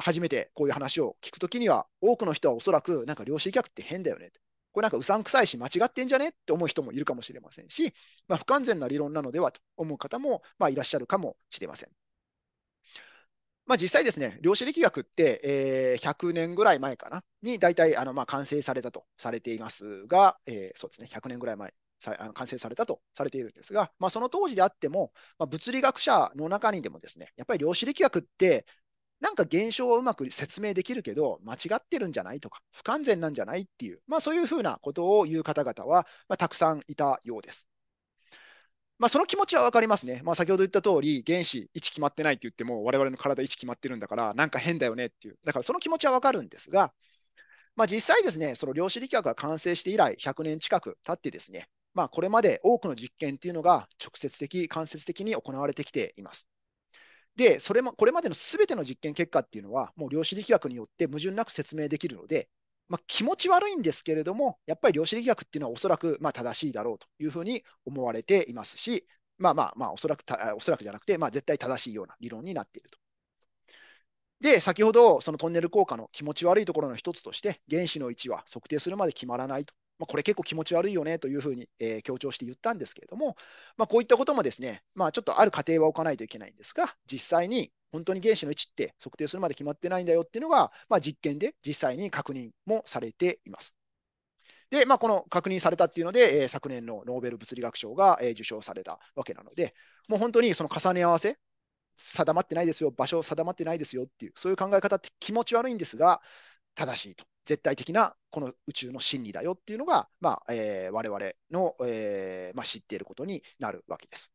初めてこういう話を聞くときには、多くの人はおそらく、なんか量子逆って変だよね。これなんかうさんくさいし、間違ってんじゃねって思う人もいるかもしれませんし、まあ、不完全な理論なのではと思う方も、まあ、いらっしゃるかもしれません。まあ、実際ですね、量子力学って、えー、100年ぐらい前かな、に大体あの、まあ、完成されたとされていますが、えー、そうですね、100年ぐらい前。あの完成されたとされているんですが、まあ、その当時であっても、まあ、物理学者の中にでもですね、やっぱり量子力学って、なんか現象をうまく説明できるけど、間違ってるんじゃないとか、不完全なんじゃないっていう、まあ、そういうふうなことを言う方々は、まあ、たくさんいたようです。まあ、その気持ちは分かりますね。まあ、先ほど言った通り、原子位置決まってないって言っても、我々の体位置決まってるんだから、なんか変だよねっていう。だからその気持ちは分かるんですが、まあ、実際ですね、その量子力学が完成して以来、100年近く経ってですね、まあ、これまで多くの実験っていうのが直接的、間接的に行われてきています。で、それもこれまでのすべての実験結果っていうのは、もう量子力学によって矛盾なく説明できるので、まあ、気持ち悪いんですけれども、やっぱり量子力学っていうのはおそらくまあ正しいだろうというふうに思われていますし、まあまあまあおそらくた、おそらくじゃなくて、まあ、絶対正しいような理論になっていると。で、先ほど、そのトンネル効果の気持ち悪いところの一つとして、原子の位置は測定するまで決まらないと。まあ、これ結構気持ち悪いよねというふうに、えー、強調して言ったんですけれども、まあ、こういったこともですね、まあ、ちょっとある過程は置かないといけないんですが、実際に本当に原子の位置って測定するまで決まってないんだよっていうのが、まあ、実験で実際に確認もされています。で、まあ、この確認されたっていうので、えー、昨年のノーベル物理学賞が、えー、受賞されたわけなので、もう本当にその重ね合わせ、定まってないですよ、場所定まってないですよっていう、そういう考え方って気持ち悪いんですが、正しいと、絶対的なこの宇宙の真理だよっていうのが、まあえー、我々の、えーまあ、知っていることになるわけです。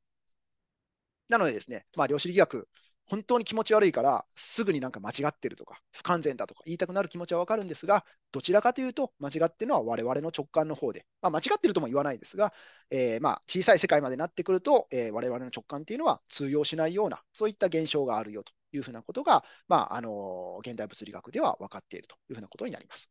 なのでですね、まあ、量子力学本当に気持ち悪いからすぐになんか間違ってるとか不完全だとか言いたくなる気持ちはわかるんですがどちらかというと間違ってるのは我々の直感の方で、まあ、間違ってるとも言わないですが、えー、ま小さい世界までなってくると、えー、我々の直感っていうのは通用しないようなそういった現象があるよというふうなことが、まあ、あの現代物理学では分かっているというふうなことになります。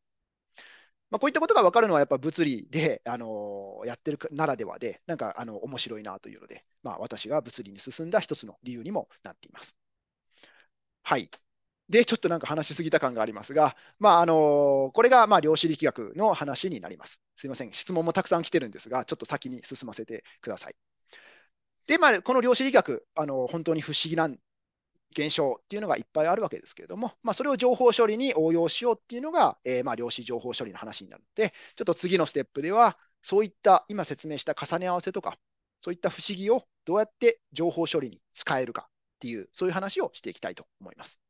まあ、こういったことが分かるのはやっぱ物理で、あのやってるならではで、なんかあの面白いなというので、まあ、私が物理に進んだ一つの理由にもなっています。はい。で、ちょっとなんか話しすぎた感がありますが、まあ、あのこれがまあ量子力学の話になります。すいません、質問もたくさん来てるんですが、ちょっと先に進ませてください。で、まあ、この量子力学、あの本当に不思議な現象っていうのがいっぱいあるわけですけれども、まあ、それを情報処理に応用しようっていうのが、えー、まあ量子情報処理の話になるので、ちょっと次のステップでは、そういった今説明した重ね合わせとか、そういった不思議をどうやって情報処理に使えるかっていう、そういう話をしていきたいと思います。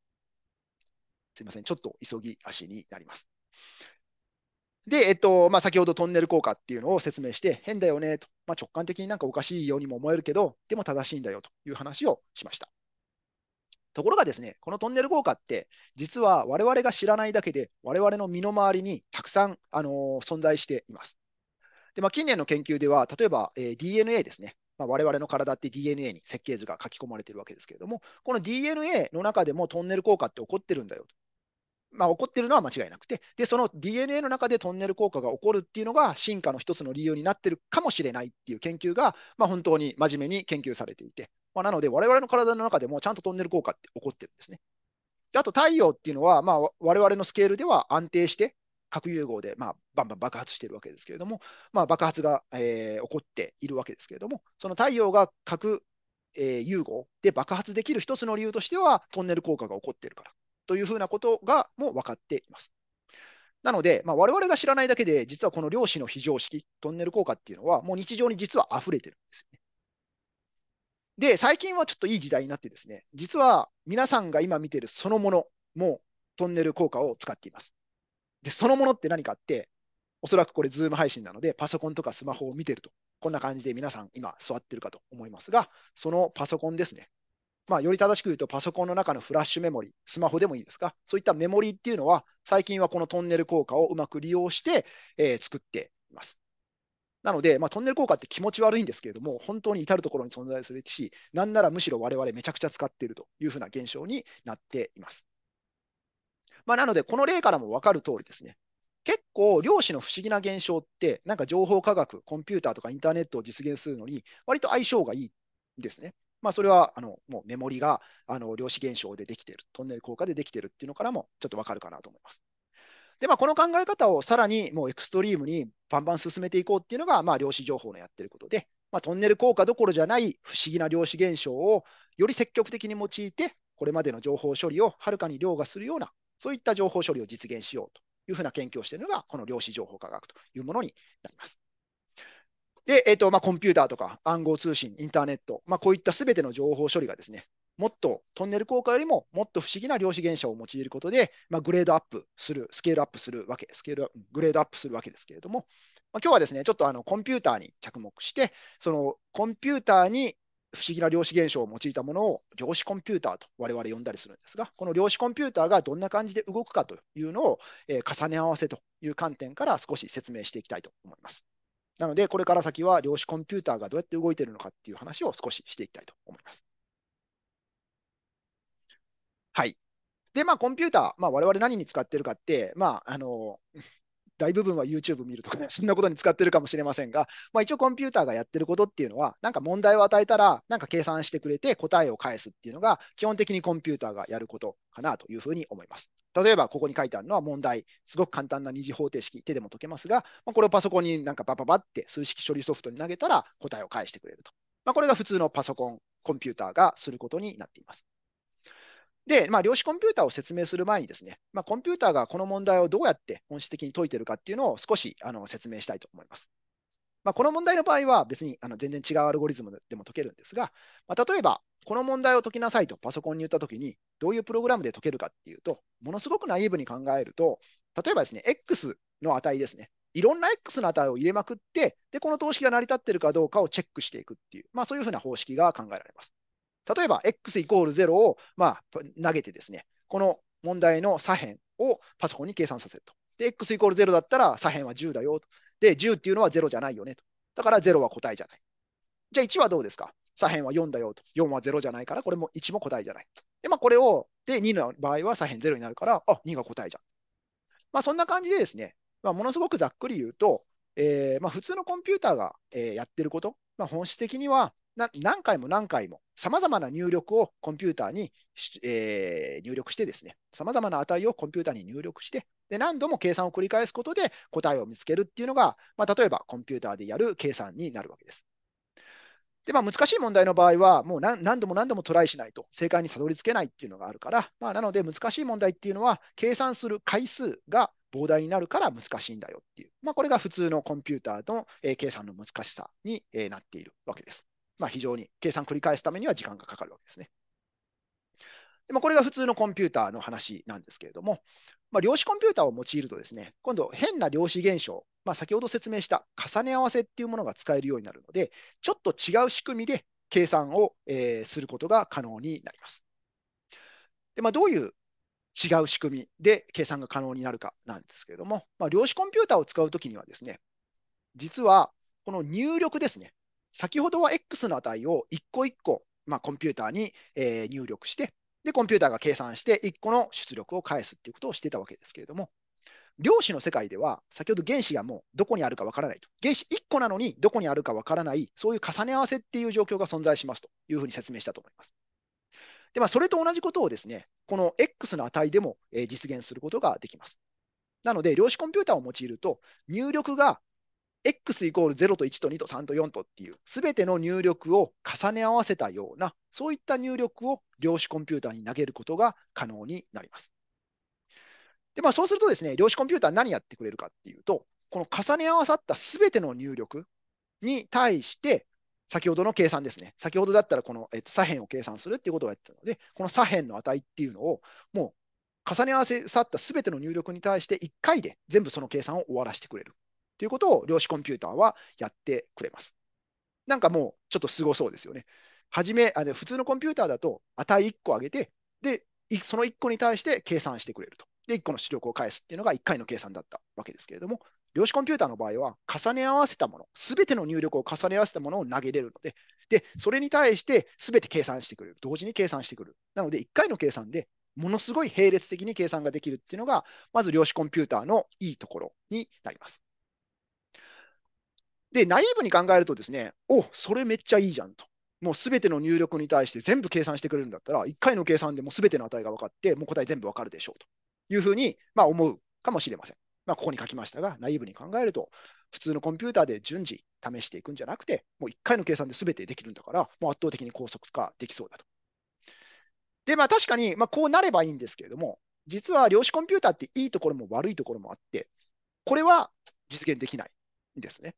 すいません、ちょっと急ぎ足になります。で、えっとまあ、先ほどトンネル効果っていうのを説明して、変だよねと、まあ、直感的になんかおかしいようにも思えるけど、でも正しいんだよという話をしました。ところがですね、このトンネル効果って、実は我々が知らないだけで、我々の身の回りにたくさん、あのー、存在しています。でまあ、近年の研究では、例えば、えー、DNA ですね。まあ、我々の体って DNA に設計図が書き込まれているわけですけれども、この DNA の中でもトンネル効果って起こってるんだよまあ、起こってるのは間違いなくて、で、その DNA の中でトンネル効果が起こるっていうのが進化の一つの理由になってるかもしれないっていう研究が、まあ、本当に真面目に研究されていて、まあ、なので我々の体の中でもちゃんとトンネル効果って起こってるんですね。であと太陽っていうのは、まあ、我々のスケールでは安定して核融合で、まあ、バンバン爆発しているわけですけれども、まあ、爆発が、えー、起こっているわけですけれども、その太陽が核、えー、融合で爆発できる一つの理由としては、トンネル効果が起こっているからというふうなことがもう分かっています。なので、まあ、我々が知らないだけで、実はこの量子の非常識、トンネル効果っていうのは、もう日常に実は溢れてるんですよね。で、最近はちょっといい時代になってですね、実は皆さんが今見てるそのものもトンネル効果を使っています。で、そのものって何かって、おそらくこれ、ズーム配信なので、パソコンとかスマホを見てると、こんな感じで皆さん、今、座ってるかと思いますが、そのパソコンですね。まあ、より正しく言うと、パソコンの中のフラッシュメモリー、スマホでもいいですか、そういったメモリーっていうのは、最近はこのトンネル効果をうまく利用して、えー、作っています。なので、まあ、トンネル効果って気持ち悪いんですけれども、本当に至るところに存在するし、なんならむしろ我々めちゃくちゃ使っているというふうな現象になっています。まあ、なので、この例からも分かる通りですね、結構量子の不思議な現象って、なんか情報科学、コンピューターとかインターネットを実現するのに、割と相性がいいですね。まあ、それはあのもうメモリがあの量子現象でできている、トンネル効果でできているっていうのからもちょっと分かるかなと思います。で、まあ、この考え方をさらにもうエクストリームにバンバン進めていこうっていうのが、まあ、量子情報のやってることで、まあ、トンネル効果どころじゃない不思議な量子現象をより積極的に用いて、これまでの情報処理をはるかに凌駕するようなそういった情報処理を実現しようというふうな研究をしているのが、この量子情報科学というものになります。で、えーとまあ、コンピューターとか暗号通信、インターネット、まあ、こういったすべての情報処理がですね、もっとトンネル効果よりももっと不思議な量子現象を用いることで、まあ、グレードアップする、スケールアップするわけ、スケールグレードアップするわけですけれども、まあ、今日はですね、ちょっとあのコンピューターに着目して、そのコンピューターに不思議な量子現象を用いたものを量子コンピューターと我々呼んだりするんですが、この量子コンピューターがどんな感じで動くかというのを、え重ね合わせという観点から少し説明していきたいと思います。なので、これから先は量子コンピューターがどうやって動いているのかっていう話を少ししていきたいと思います。はい。で、まあ、コンピューター、まあ、我々何に使ってるかって、まあ、あの、大部分は YouTube 見るとかね、そんなことに使ってるかもしれませんが、まあ、一応コンピューターがやってることっていうのは、なんか問題を与えたら、なんか計算してくれて答えを返すっていうのが、基本的にコンピューターがやることかなというふうに思います。例えば、ここに書いてあるのは問題、すごく簡単な二次方程式、手でも解けますが、まあ、これをパソコンになんかバババって数式処理ソフトに投げたら答えを返してくれると。まあ、これが普通のパソコン、コンピューターがすることになっています。で、まあ、量子コンピューターを説明する前にですね、まあ、コンピューターがこの問題をどうやって本質的に解いてるかっていうのを少しあの説明したいと思います。まあ、この問題の場合は別にあの全然違うアルゴリズムでも解けるんですが、まあ、例えばこの問題を解きなさいとパソコンに言ったときに、どういうプログラムで解けるかっていうと、ものすごくナイーブに考えると、例えばですね、X の値ですね。いろんな X の値を入れまくって、で、この等式が成り立っているかどうかをチェックしていくっていう、まあそういうふうな方式が考えられます。例えば x イコール0を、まあ、投げてですね、この問題の左辺をパソコンに計算させると。で、x イコール0だったら左辺は10だよと。で、10っていうのは0じゃないよねと。だから0は答えじゃない。じゃあ1はどうですか左辺は4だよと。4は0じゃないから、これも1も答えじゃない。で、まあこれを、で、2の場合は左辺0になるから、あ、2が答えじゃん。まあそんな感じでですね、まあ、ものすごくざっくり言うと、えー、まあ普通のコンピューターが、えー、やってること、まあ、本質的には、何回も何回もさまざまな入力をコンピューターに、えー、入力してですね、さまざまな値をコンピューターに入力して、で何度も計算を繰り返すことで答えを見つけるっていうのが、まあ、例えばコンピューターでやる計算になるわけです。でまあ、難しい問題の場合は、もう何度も何度もトライしないと正解にたどり着けないっていうのがあるから、まあ、なので難しい問題っていうのは、計算する回数が膨大になるから難しいんだよっていう、まあ、これが普通のコンピューターの計算の難しさになっているわけです。まあ、非常に計算繰り返すためには時間がかかるわけですね。でまあ、これが普通のコンピューターの話なんですけれども、まあ、量子コンピューターを用いるとですね、今度変な量子現象、まあ、先ほど説明した重ね合わせっていうものが使えるようになるので、ちょっと違う仕組みで計算を、えー、することが可能になります。でまあ、どういう違う仕組みで計算が可能になるかなんですけれども、まあ、量子コンピューターを使うときにはですね、実はこの入力ですね、先ほどは X の値を1個1個、まあ、コンピューターに、えー、入力して、で、コンピューターが計算して1個の出力を返すっていうことをしてたわけですけれども、量子の世界では、先ほど原子がもうどこにあるかわからないと。原子1個なのにどこにあるかわからない、そういう重ね合わせっていう状況が存在しますというふうに説明したと思います。で、まあ、それと同じことをですね、この X の値でも、え実現することができます。なので、量子コンピューターを用いると、入力が x イコール0と1と2と3と4とっていう全ての入力を重ね合わせたようなそういった入力を量子コンピューターに投げることが可能になります。でまあ、そうするとですね量子コンピューター何やってくれるかっていうとこの重ね合わさった全ての入力に対して先ほどの計算ですね先ほどだったらこの、えっと、左辺を計算するっていうことをやってたのでこの左辺の値っていうのをもう重ね合わせさった全ての入力に対して1回で全部その計算を終わらせてくれるていうことを量子コンピューターはやってくれます。なんかもうちょっとすごそうですよね。はじめ、あの普通のコンピューターだと値1個上げて、で、その1個に対して計算してくれると。で、1個の出力を返すっていうのが1回の計算だったわけですけれども、量子コンピューターの場合は、重ね合わせたもの、すべての入力を重ね合わせたものを投げれるので、で、それに対してすべて計算してくれる。同時に計算してくる。なので、1回の計算でものすごい並列的に計算ができるっていうのが、まず量子コンピューターのいいところになります。で、ナイーブに考えるとですね、おそれめっちゃいいじゃんと。もうすべての入力に対して全部計算してくれるんだったら、1回の計算でもうすべての値が分かって、もう答え全部分かるでしょうというふうに、まあ、思うかもしれません。まあ、ここに書きましたが、ナイーブに考えると、普通のコンピューターで順次試していくんじゃなくて、もう1回の計算ですべてできるんだから、もう圧倒的に高速化できそうだと。で、まあ、確かに、まあ、こうなればいいんですけれども、実は量子コンピューターっていいところも悪いところもあって、これは実現できないんですね。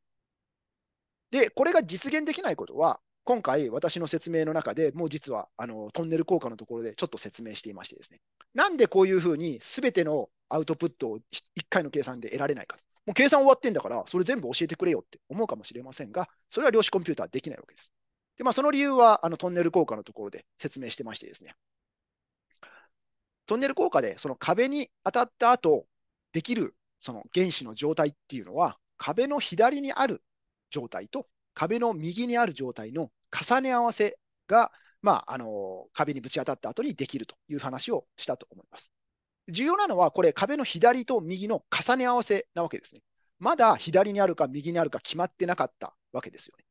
で、これが実現できないことは、今回私の説明の中でもう実はあのトンネル効果のところでちょっと説明していましてですね。なんでこういうふうに全てのアウトプットを1回の計算で得られないか。もう計算終わってんだから、それ全部教えてくれよって思うかもしれませんが、それは量子コンピューターできないわけです。で、まあ、その理由はあのトンネル効果のところで説明してましてですね。トンネル効果でその壁に当たった後、できるその原子の状態っていうのは、壁の左にある状態と壁の右にある状態の重ね合わせが、まあ、あの壁にぶち当たった後にできるという話をしたと思います。重要なのは、これ、壁の左と右の重ね合わせなわけですね。まだ左にあるか右にあるか決まってなかったわけですよね。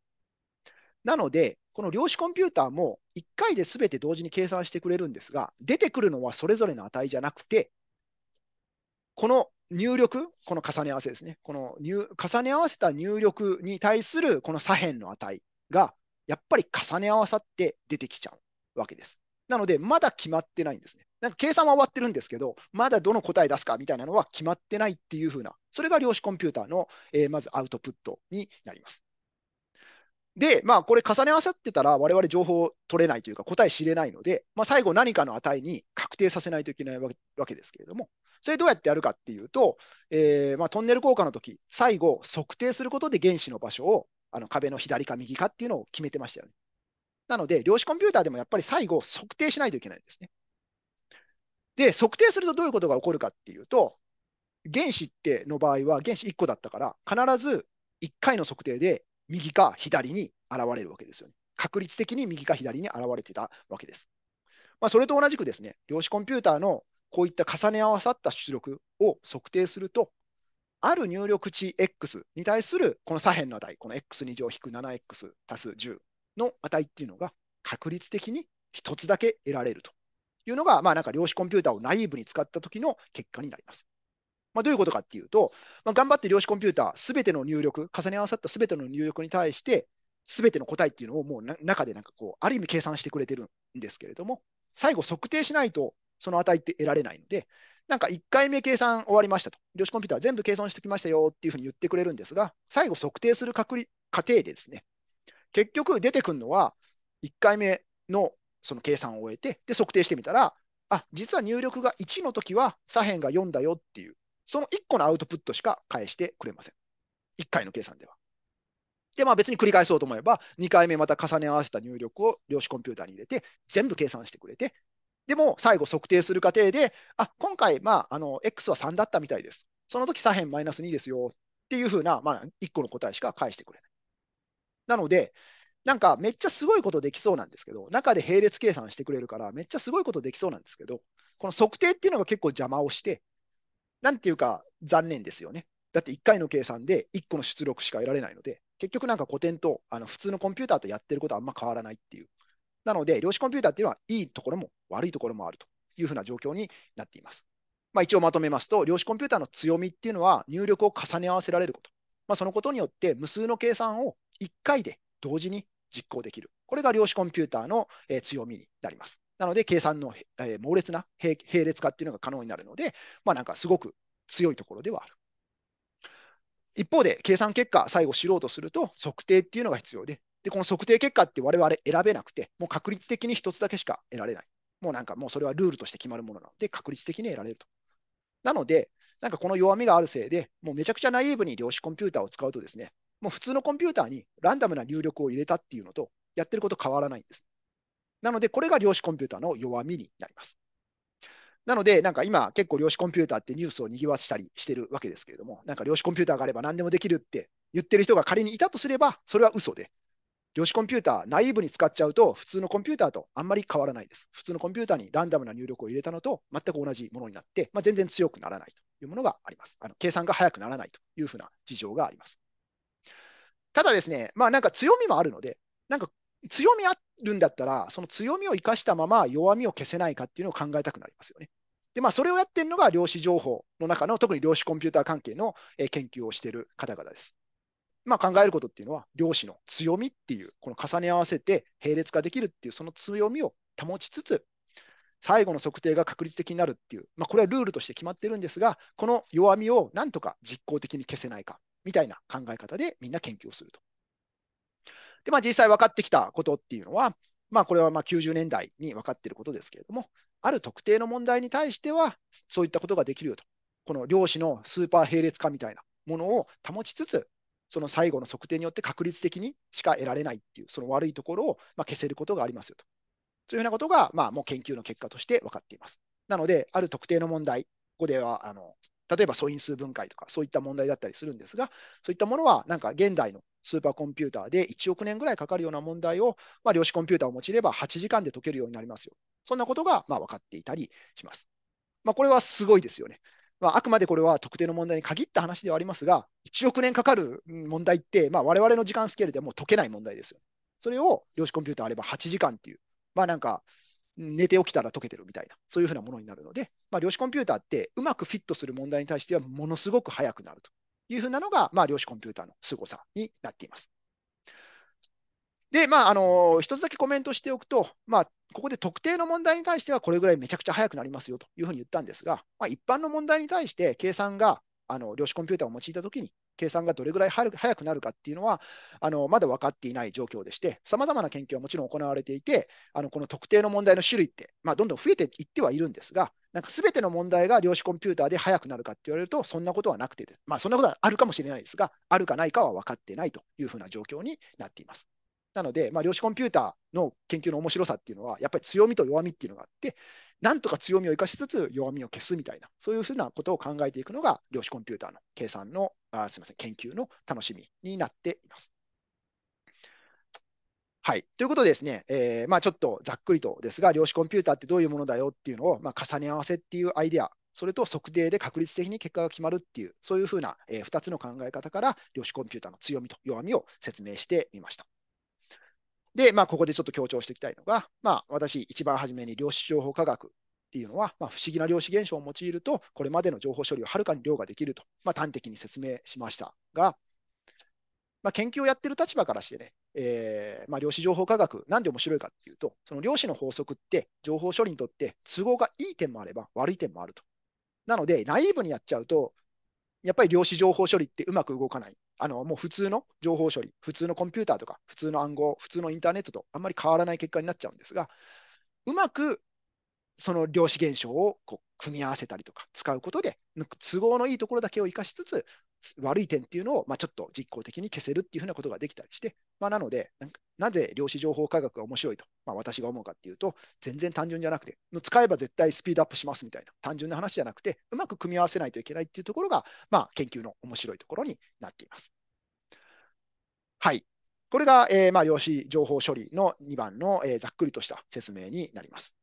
なので、この量子コンピューターも1回で全て同時に計算してくれるんですが、出てくるのはそれぞれの値じゃなくて、この入力、この重ね合わせですね。この入重ね合わせた入力に対するこの左辺の値が、やっぱり重ね合わさって出てきちゃうわけです。なので、まだ決まってないんですね。なんか計算は終わってるんですけど、まだどの答え出すかみたいなのは決まってないっていう風な、それが量子コンピューターの、えー、まずアウトプットになります。で、まあ、これ重ね合わさってたら、我々情報取れないというか、答え知れないので、まあ、最後何かの値に確定させないといけないわけですけれども、それどうやってやるかっていうと、えー、まあ、トンネル効果の時、最後測定することで原子の場所をあの壁の左か右かっていうのを決めてましたよね。なので、量子コンピューターでもやっぱり最後測定しないといけないんですね。で、測定するとどういうことが起こるかっていうと、原子っての場合は原子1個だったから、必ず1回の測定で右か左に現れるわけですよね。確率的に右か左に現れてたわけです。まあ、それと同じくですね、量子コンピューターのこういった重ね合わさった出力を測定すると、ある入力値 X に対するこの左辺の値、この X2 乗引く 7X 足す10の値っていうのが確率的に1つだけ得られるというのが、まあなんか量子コンピューターをナイーブに使った時の結果になります。まあ、どういうことかっていうと、まあ、頑張って量子コンピューター、すべての入力、重ね合わさったすべての入力に対して、すべての答えっていうのをもう中でなんかこう、ある意味計算してくれてるんですけれども、最後測定しないとその値って得られないので、なんか1回目計算終わりましたと、量子コンピューター全部計算してきましたよっていうふうに言ってくれるんですが、最後測定する確率過程でですね、結局出てくるのは、1回目のその計算を終えて、で、測定してみたら、あ、実は入力が1の時は左辺が4だよっていうその1個のアウトプットしか返してくれません。1回の計算では。で、まあ別に繰り返そうと思えば、2回目また重ね合わせた入力を量子コンピューターに入れて、全部計算してくれて、でも最後測定する過程で、あ、今回、まあ、あの、X は3だったみたいです。その時左辺マイナス2ですよっていうふうな、まあ、1個の答えしか返してくれない。なので、なんかめっちゃすごいことできそうなんですけど、中で並列計算してくれるから、めっちゃすごいことできそうなんですけど、この測定っていうのが結構邪魔をして、なんていうか残念ですよね。だって1回の計算で1個の出力しか得られないので、結局なんか古典とあの普通のコンピューターとやってることはあんま変わらないっていう。なので、量子コンピューターっていうのはいいところも悪いところもあるというふうな状況になっています。まあ、一応まとめますと、量子コンピューターの強みっていうのは入力を重ね合わせられること。まあ、そのことによって無数の計算を1回で同時に実行できる。これが量子コンピューターの強みになります。なので、計算の、えー、猛烈な並列化っていうのが可能になるので、まあ、なんかすごく強いところではある。一方で、計算結果、最後知ろうとすると、測定っていうのが必要で、でこの測定結果って我々選べなくて、もう確率的に1つだけしか得られない。もうなんかもうそれはルールとして決まるものなので、確率的に得られると。なので、なんかこの弱みがあるせいで、もうめちゃくちゃナイーブに量子コンピューターを使うとですね、もう普通のコンピューターにランダムな入力を入れたっていうのと、やってること変わらないんです。なので、これが量子コンピューターの弱みになります。なので、なんか今、結構量子コンピューターってニュースを賑わしたりしてるわけですけれども、なんか量子コンピューターがあれば何でもできるって言ってる人が仮にいたとすれば、それは嘘で、量子コンピューター、ナイーブに使っちゃうと、普通のコンピューターとあんまり変わらないです。普通のコンピューターにランダムな入力を入れたのと全く同じものになって、まあ、全然強くならないというものがあります。あの計算が速くならないというふうな事情があります。ただですね、まあなんか強みもあるので、なんか強みあるんだったら、その強みを生かしたまま弱みを消せないかっていうのを考えたくなりますよね。で、まあ、それをやってるのが量子情報の中の、特に量子コンピューター関係の研究をしている方々です。まあ、考えることっていうのは、量子の強みっていう、この重ね合わせて並列化できるっていう、その強みを保ちつつ、最後の測定が確率的になるっていう、まあ、これはルールとして決まってるんですが、この弱みをなんとか実効的に消せないかみたいな考え方でみんな研究をすると。で、まあ、実際分かってきたことっていうのは、まあ、これはまあ90年代に分かっていることですけれども、ある特定の問題に対しては、そういったことができるよと。この量子のスーパー並列化みたいなものを保ちつつ、その最後の測定によって確率的にしか得られないっていう、その悪いところをま消せることがありますよと。そういうようなことが、まあ、もう研究の結果として分かっています。なので、ある特定の問題、ここではあの例えば素因数分解とか、そういった問題だったりするんですが、そういったものは、なんか現代のスーパーコンピューターで1億年ぐらいかかるような問題を、まあ、量子コンピューターを用いれば8時間で解けるようになりますよ。そんなことが、まあ、分かっていたりします。まあ、これはすごいですよね。まあ、あくまでこれは特定の問題に限った話ではありますが、1億年かかる問題って、まあ、我々の時間スケールではもう解けない問題ですよ。それを量子コンピューターあれば8時間っていう、まあなんか、寝て起きたら解けてるみたいな、そういうふうなものになるので、まあ、量子コンピューターってうまくフィットする問題に対してはものすごく速くなると。いうふうなのが、まあ、量子コンピューターの凄さになっています。で、まあ、あの、一つだけコメントしておくと、まあ、ここで特定の問題に対してはこれぐらいめちゃくちゃ速くなりますよというふうに言ったんですが、まあ、一般の問題に対して計算があの量子コンピューターを用いたときに計算がどれぐらい速くなるかっていうのは、あのまだ分かっていない状況でして、さまざまな研究はもちろん行われていて、あのこの特定の問題の種類って、まあ、どんどん増えていってはいるんですが、なんか全ての問題が量子コンピューターで速くなるかって言われると、そんなことはなくて、まあ、そんなことはあるかもしれないですが、あるかないかは分かってないというふうな状況になっています。なので、まあ、量子コンピューターの研究の面白さっていうのは、やっぱり強みと弱みっていうのがあって、なんとか強みを生かしつつ弱みを消すみたいな、そういうふうなことを考えていくのが量子コンピューターの計算の、あすみません、研究の楽しみになっています。はい。ということでですね、えー、まあ、ちょっとざっくりとですが、量子コンピューターってどういうものだよっていうのを、まあ、重ね合わせっていうアイデア、それと測定で確率的に結果が決まるっていう、そういうふうな、えー、2つの考え方から、量子コンピューターの強みと弱みを説明してみました。で、まあ、ここでちょっと強調していきたいのが、まあ、私、一番初めに量子情報科学っていうのは、まあ、不思議な量子現象を用いると、これまでの情報処理をはるかに量ができると、まあ、端的に説明しましたが、まあ、研究をやってる立場からしてね、えーまあ、量子情報科学、なんで面白いかっていうと、その量子の法則って、情報処理にとって都合がいい点もあれば悪い点もあると。なので、ナイーブにやっちゃうと、やっぱり量子情報処理ってうまく動かない。あのもう普通の情報処理、普通のコンピューターとか、普通の暗号、普通のインターネットとあんまり変わらない結果になっちゃうんですが、うまくその量子現象をこう組み合わせたりとか使うことで、都合のいいところだけを生かしつつ、悪い点っていうのを、まあ、ちょっと実効的に消せるっていうふうなことができたりして、まあ、なのでなぜ量子情報科学が面白いと、まあ、私が思うかっていうと、全然単純じゃなくて、使えば絶対スピードアップしますみたいな、単純な話じゃなくて、うまく組み合わせないといけないっていうところが、まあ、研究の面白いところになっています。はい。これが、えー、まあ、量子情報処理の2番の、えー、ざっくりとした説明になります。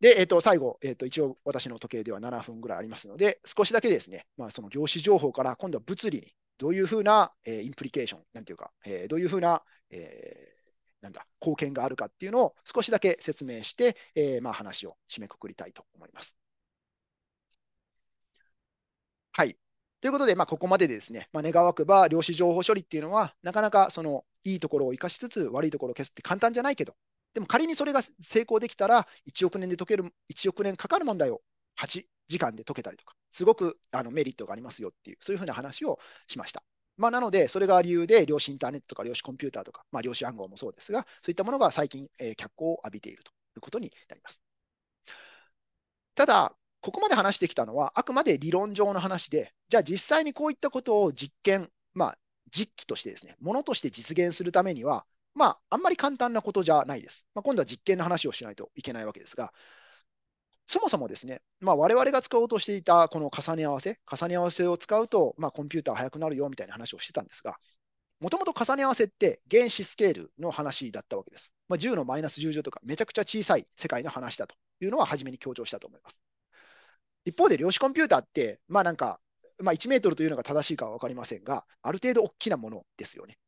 で、えっと、最後、えっと、一応私の時計では7分ぐらいありますので、少しだけですね、まあ、その量子情報から今度は物理にどういうふうな、えー、インプリケーション、なんていうか、えー、どういうふうな、えー、なんだ、貢献があるかっていうのを少しだけ説明して、えーまあ、話を締めくくりたいと思います。はい。ということで、まあ、ここまででですね、まあ、願わくば量子情報処理っていうのは、なかなかそのいいところを生かしつつ、悪いところを消すって簡単じゃないけど、でも仮にそれが成功できたら、1億年で解ける、1億年かかる問題を8時間で解けたりとか、すごくあのメリットがありますよっていう、そういうふうな話をしました。まあ、なので、それが理由で、量子インターネットとか量子コンピューターとか、まあ、量子暗号もそうですが、そういったものが最近、えー、脚光を浴びているということになります。ただ、ここまで話してきたのは、あくまで理論上の話で、じゃあ実際にこういったことを実験、まあ、実機としてですね、ものとして実現するためには、まあ、あんまり簡単なことじゃないです。まあ、今度は実験の話をしないといけないわけですが、そもそもですね、まあ、我々が使おうとしていたこの重ね合わせ、重ね合わせを使うと、まあ、コンピューター速くなるよみたいな話をしてたんですが、もともと重ね合わせって原子スケールの話だったわけです。まあ、10のマイナス10乗とかめちゃくちゃ小さい世界の話だというのは初めに強調したと思います。一方で量子コンピューターって、まあなんか、まあ、1メートルというのが正しいかは分かりませんが、ある程度大きなものですよね。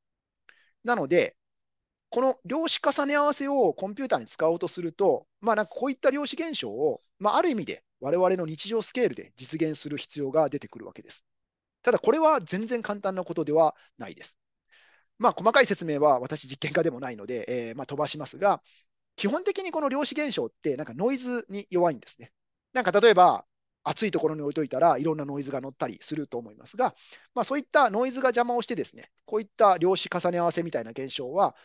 なので、この量子重ね合わせをコンピューターに使おうとすると、まあ、なんかこういった量子現象を、まあ、ある意味で我々の日常スケールで実現する必要が出てくるわけです。ただこれは全然簡単なことではないです。まあ、細かい説明は私実験家でもないので、えー、ま飛ばしますが、基本的にこの量子現象ってなんかノイズに弱いんですね。なんか例えば暑いところに置いといたらいろんなノイズが乗ったりすると思いますが、まあ、そういったノイズが邪魔をしてですねこういった量子重ね合わせみたいな現象は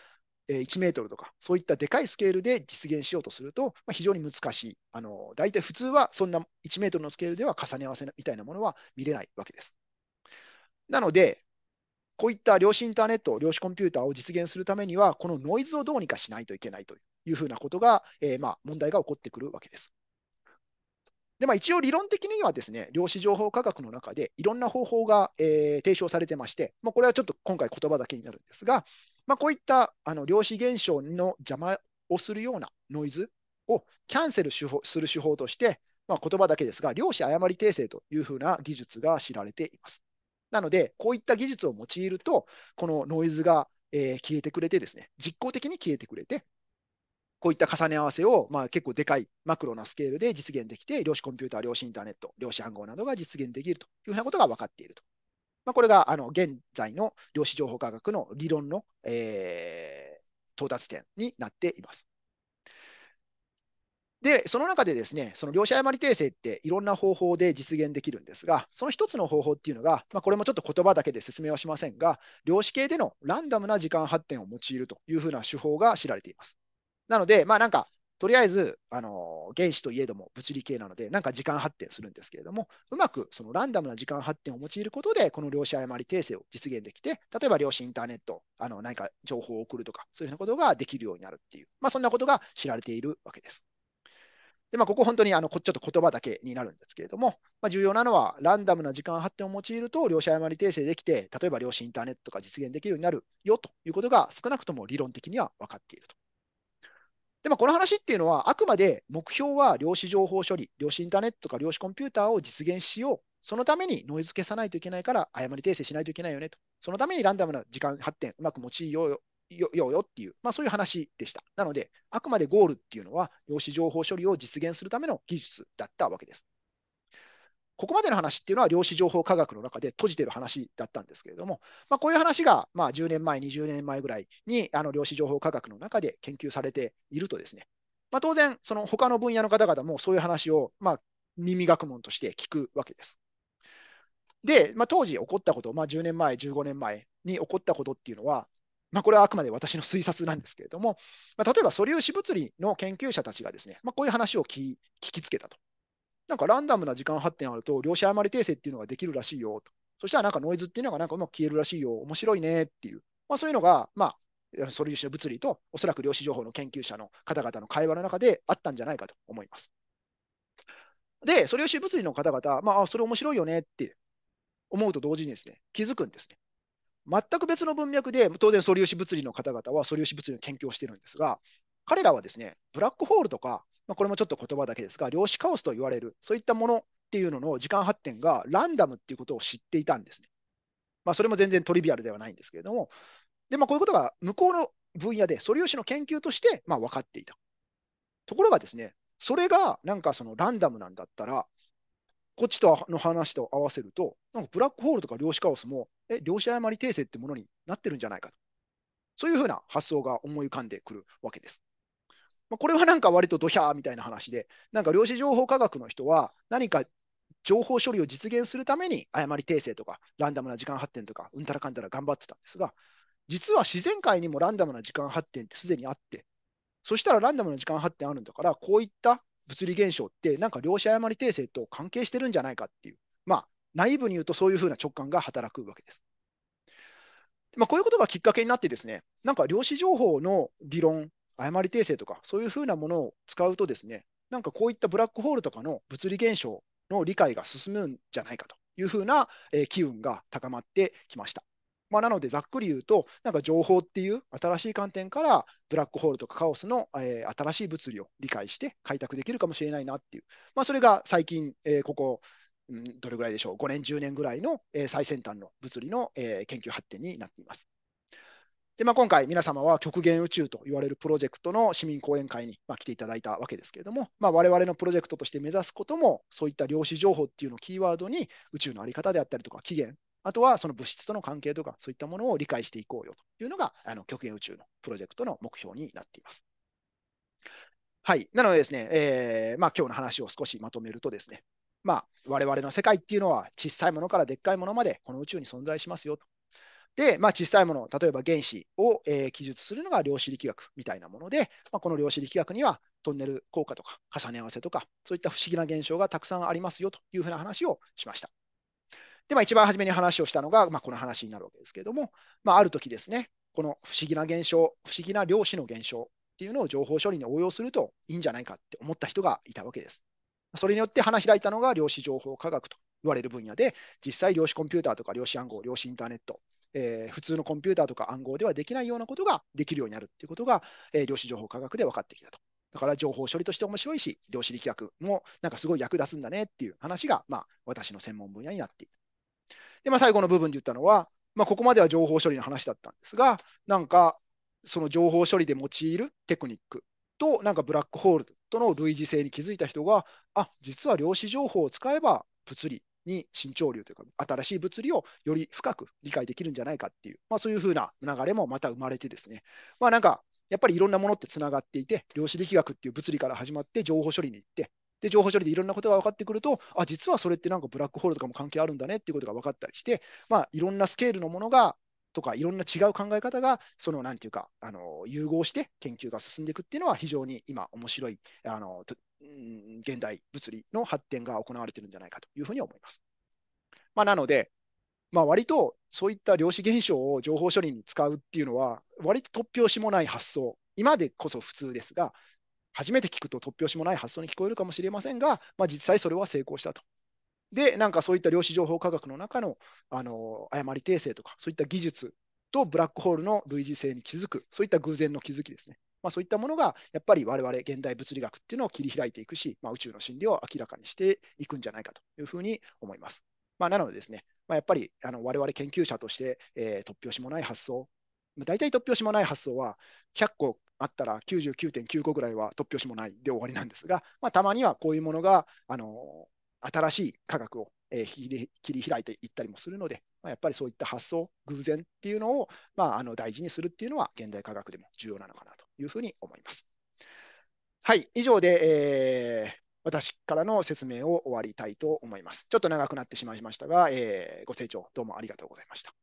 1メートルとか、そういったでかいスケールで実現しようとすると、まあ、非常に難しい。あの大体普通はそんな1メートルのスケールでは重ね合わせみたいなものは見れないわけです。なので、こういった量子インターネット、量子コンピューターを実現するためには、このノイズをどうにかしないといけないというふうなことが、えー、まあ問題が起こってくるわけです。でまあ、一応理論的にはですね、量子情報科学の中でいろんな方法が、えー、提唱されてまして、まあ、これはちょっと今回言葉だけになるんですが、まあ、こういったあの量子現象の邪魔をするようなノイズをキャンセルする手法として、まあ、言葉だけですが、量子誤り訂正というふうな技術が知られています。なので、こういった技術を用いると、このノイズが、えー、消えてくれてですね、実効的に消えてくれて、こういった重ね合わせを、まあ、結構でかいマクロなスケールで実現できて、量子コンピューター、量子インターネット、量子暗号などが実現できるというふうなことが分かっているとまあ、これがあの現在の量子情報科学の理論の、えー、到達点になっています。で、その中でですね、その量子誤り訂正っていろんな方法で実現できるんですが、その一つの方法っていうのが、まあ、これもちょっと言葉だけで説明はしませんが、量子系でのランダムな時間発展を用いるというふうな手法が知られています。なので、まあなんか、とりあえず、あの原子といえども物理系なので、なんか時間発展するんですけれども、うまくそのランダムな時間発展を用いることで、この量子誤り訂正を実現できて、例えば量子インターネット、あの何か情報を送るとか、そういうふうなことができるようになるっていう、まあ、そんなことが知られているわけです。でまあ、ここ本当にあのちょっと言葉だけになるんですけれども、まあ、重要なのはランダムな時間発展を用いると量子誤り訂正できて、例えば量子インターネットが実現できるようになるよということが少なくとも理論的には分かっていると。で、まあ、この話っていうのは、あくまで目標は量子情報処理、量子インターネットとか量子コンピューターを実現しよう。そのためにノイズ消さないといけないから、誤り訂正しないといけないよねと。そのためにランダムな時間発展、うまく用いようよよよよっていう、まあ、そういう話でした。なので、あくまでゴールっていうのは、量子情報処理を実現するための技術だったわけです。ここまでの話っていうのは量子情報科学の中で閉じてる話だったんですけれども、まあ、こういう話が、まあ、10年前、20年前ぐらいにあの量子情報科学の中で研究されているとですね、まあ、当然、その他の分野の方々もそういう話を、まあ、耳学問として聞くわけです。で、まあ、当時起こったこと、まあ、10年前、15年前に起こったことっていうのは、まあ、これはあくまで私の推察なんですけれども、まあ、例えば素粒子物理の研究者たちがですね、まあ、こういう話を聞き聞きつけたと。なんかランダムな時間発展あると、量子誤り訂正っていうのができるらしいよと。そしたらなんかノイズっていうのがなんかうまく消えるらしいよ、面白いねっていう。まあ、そういうのが、まあ、素粒子の物理と、おそらく量子情報の研究者の方々の会話の中であったんじゃないかと思います。で、素粒子物理の方々、まあ、それ面白いよねって思うと同時にですね、気づくんですね。全く別の文脈で、当然素粒子物理の方々は素粒子物理の研究をしてるんですが、彼らはですね、ブラックホールとかまあ、これもちょっと言葉だけですが、量子カオスと言われる、そういったものっていうのの時間発展がランダムっていうことを知っていたんですね。まあ、それも全然トリビアルではないんですけれども、でまあ、こういうことが向こうの分野で素粒子の研究としてまあ分かっていた。ところがですね、それがなんかそのランダムなんだったら、こっちとの話と合わせると、なんかブラックホールとか量子カオスも、え、量子誤り訂正ってものになってるんじゃないかと。そういうふうな発想が思い浮かんでくるわけです。まあ、これはなんか割とドヒャーみたいな話で、なんか量子情報科学の人は何か情報処理を実現するために誤り訂正とかランダムな時間発展とかうんたらかんたら頑張ってたんですが、実は自然界にもランダムな時間発展ってすでにあって、そしたらランダムな時間発展あるんだから、こういった物理現象ってなんか量子誤り訂正と関係してるんじゃないかっていう、まあ内部に言うとそういうふうな直感が働くわけです。まあ、こういうことがきっかけになってですね、なんか量子情報の理論誤り訂正とか、そういうふうなものを使うとですね、なんかこういったブラックホールとかの物理現象の理解が進むんじゃないかというふうな、えー、機運が高まってきました。まあ、なので、ざっくり言うと、なんか情報っていう新しい観点から、ブラックホールとかカオスの、えー、新しい物理を理解して開拓できるかもしれないなっていう、まあ、それが最近、えー、ここ、どれぐらいでしょう、5年、10年ぐらいの、最先端の物理の、研究発展になっています。で、まあ、今回皆様は極限宇宙と言われるプロジェクトの市民講演会に、ま来ていただいたわけですけれども、まあ、我々のプロジェクトとして目指すことも、そういった量子情報っていうのをキーワードに宇宙の在り方であったりとか起源、あとはその物質との関係とか、そういったものを理解していこうよというのが、あの極限宇宙のプロジェクトの目標になっています。はい。なのでですね、えー、まあ、今日の話を少しまとめるとですね、まあ、我々の世界っていうのは小さいものからでっかいものまでこの宇宙に存在しますよと。で、まあ、小さいもの、例えば原子を、えー、記述するのが量子力学みたいなもので、まあ、この量子力学にはトンネル効果とか重ね合わせとか、そういった不思議な現象がたくさんありますよというふうな話をしました。で、まあ、一番初めに話をしたのが、まあ、この話になるわけですけれども、まあ、ある時ですね、この不思議な現象、不思議な量子の現象っていうのを情報処理に応用するといいんじゃないかって思った人がいたわけです。それによって花開いたのが量子情報科学と言われる分野で、実際量子コンピューターとか量子暗号、量子インターネット、えー、普通のコンピューターとか暗号ではできないようなことができるようになるっていうことが、えー、量子情報科学で分かってきたと。だから情報処理として面白いし、量子力学もなんかすごい役立つんだねっていう話が、まあ、私の専門分野になっている。で、まあ、最後の部分で言ったのは、まあ、ここまでは情報処理の話だったんですが、なんかその情報処理で用いるテクニックと、なんかブラックホールとの類似性に気づいた人が、あ実は量子情報を使えば物理に新潮流というか、新しい物理をより深く理解できるんじゃないかっていう、まあ、そういうふうな流れもまた生まれてですね、まあ、なんか、やっぱりいろんなものってつながっていて、量子力学っていう物理から始まって、情報処理に行って、で情報処理でいろんなことが分かってくると、あ、実はそれってなんかブラックホールとかも関係あるんだねっていうことが分かったりして、まあ、いろんなスケールのものがとかいろんな違う考え方がその何て言うかあの融合して研究が進んでいくっていうのは非常に今面白いあの現代物理の発展が行われてるんじゃないかというふうに思います。まあ、なので、まあ、割とそういった量子現象を情報処理に使うっていうのは割と突拍子もない発想今でこそ普通ですが初めて聞くと突拍子もない発想に聞こえるかもしれませんが、まあ、実際それは成功したとで、なんかそういった量子情報科学の中のあの誤り訂正とか、そういった技術とブラックホールの類似性に気づく、そういった偶然の気づきですね。まあ、そういったものがやっぱり我々現代物理学っていうのを切り開いていくし、まあ、宇宙の真理を明らかにしていくんじゃないかというふうに思います。まあ、なのでですね、まやっぱりあの我々研究者として、えー、突拍子もない発想、まあ、大体突拍子もない発想は100個あったら99.95ぐらいは突拍子もないで終わりなんですが、まあ、たまにはこういうものがあの新しい科学を、えー、切り開いていったりもするので、まあ、やっぱりそういった発想、偶然っていうのを、まあ、あの大事にするっていうのは現代科学でも重要なのかなというふうに思います。はい、以上で、えー、私からの説明を終わりたいと思います。ちょっと長くなってしまいましたが、えー、ご清聴どうもありがとうございました。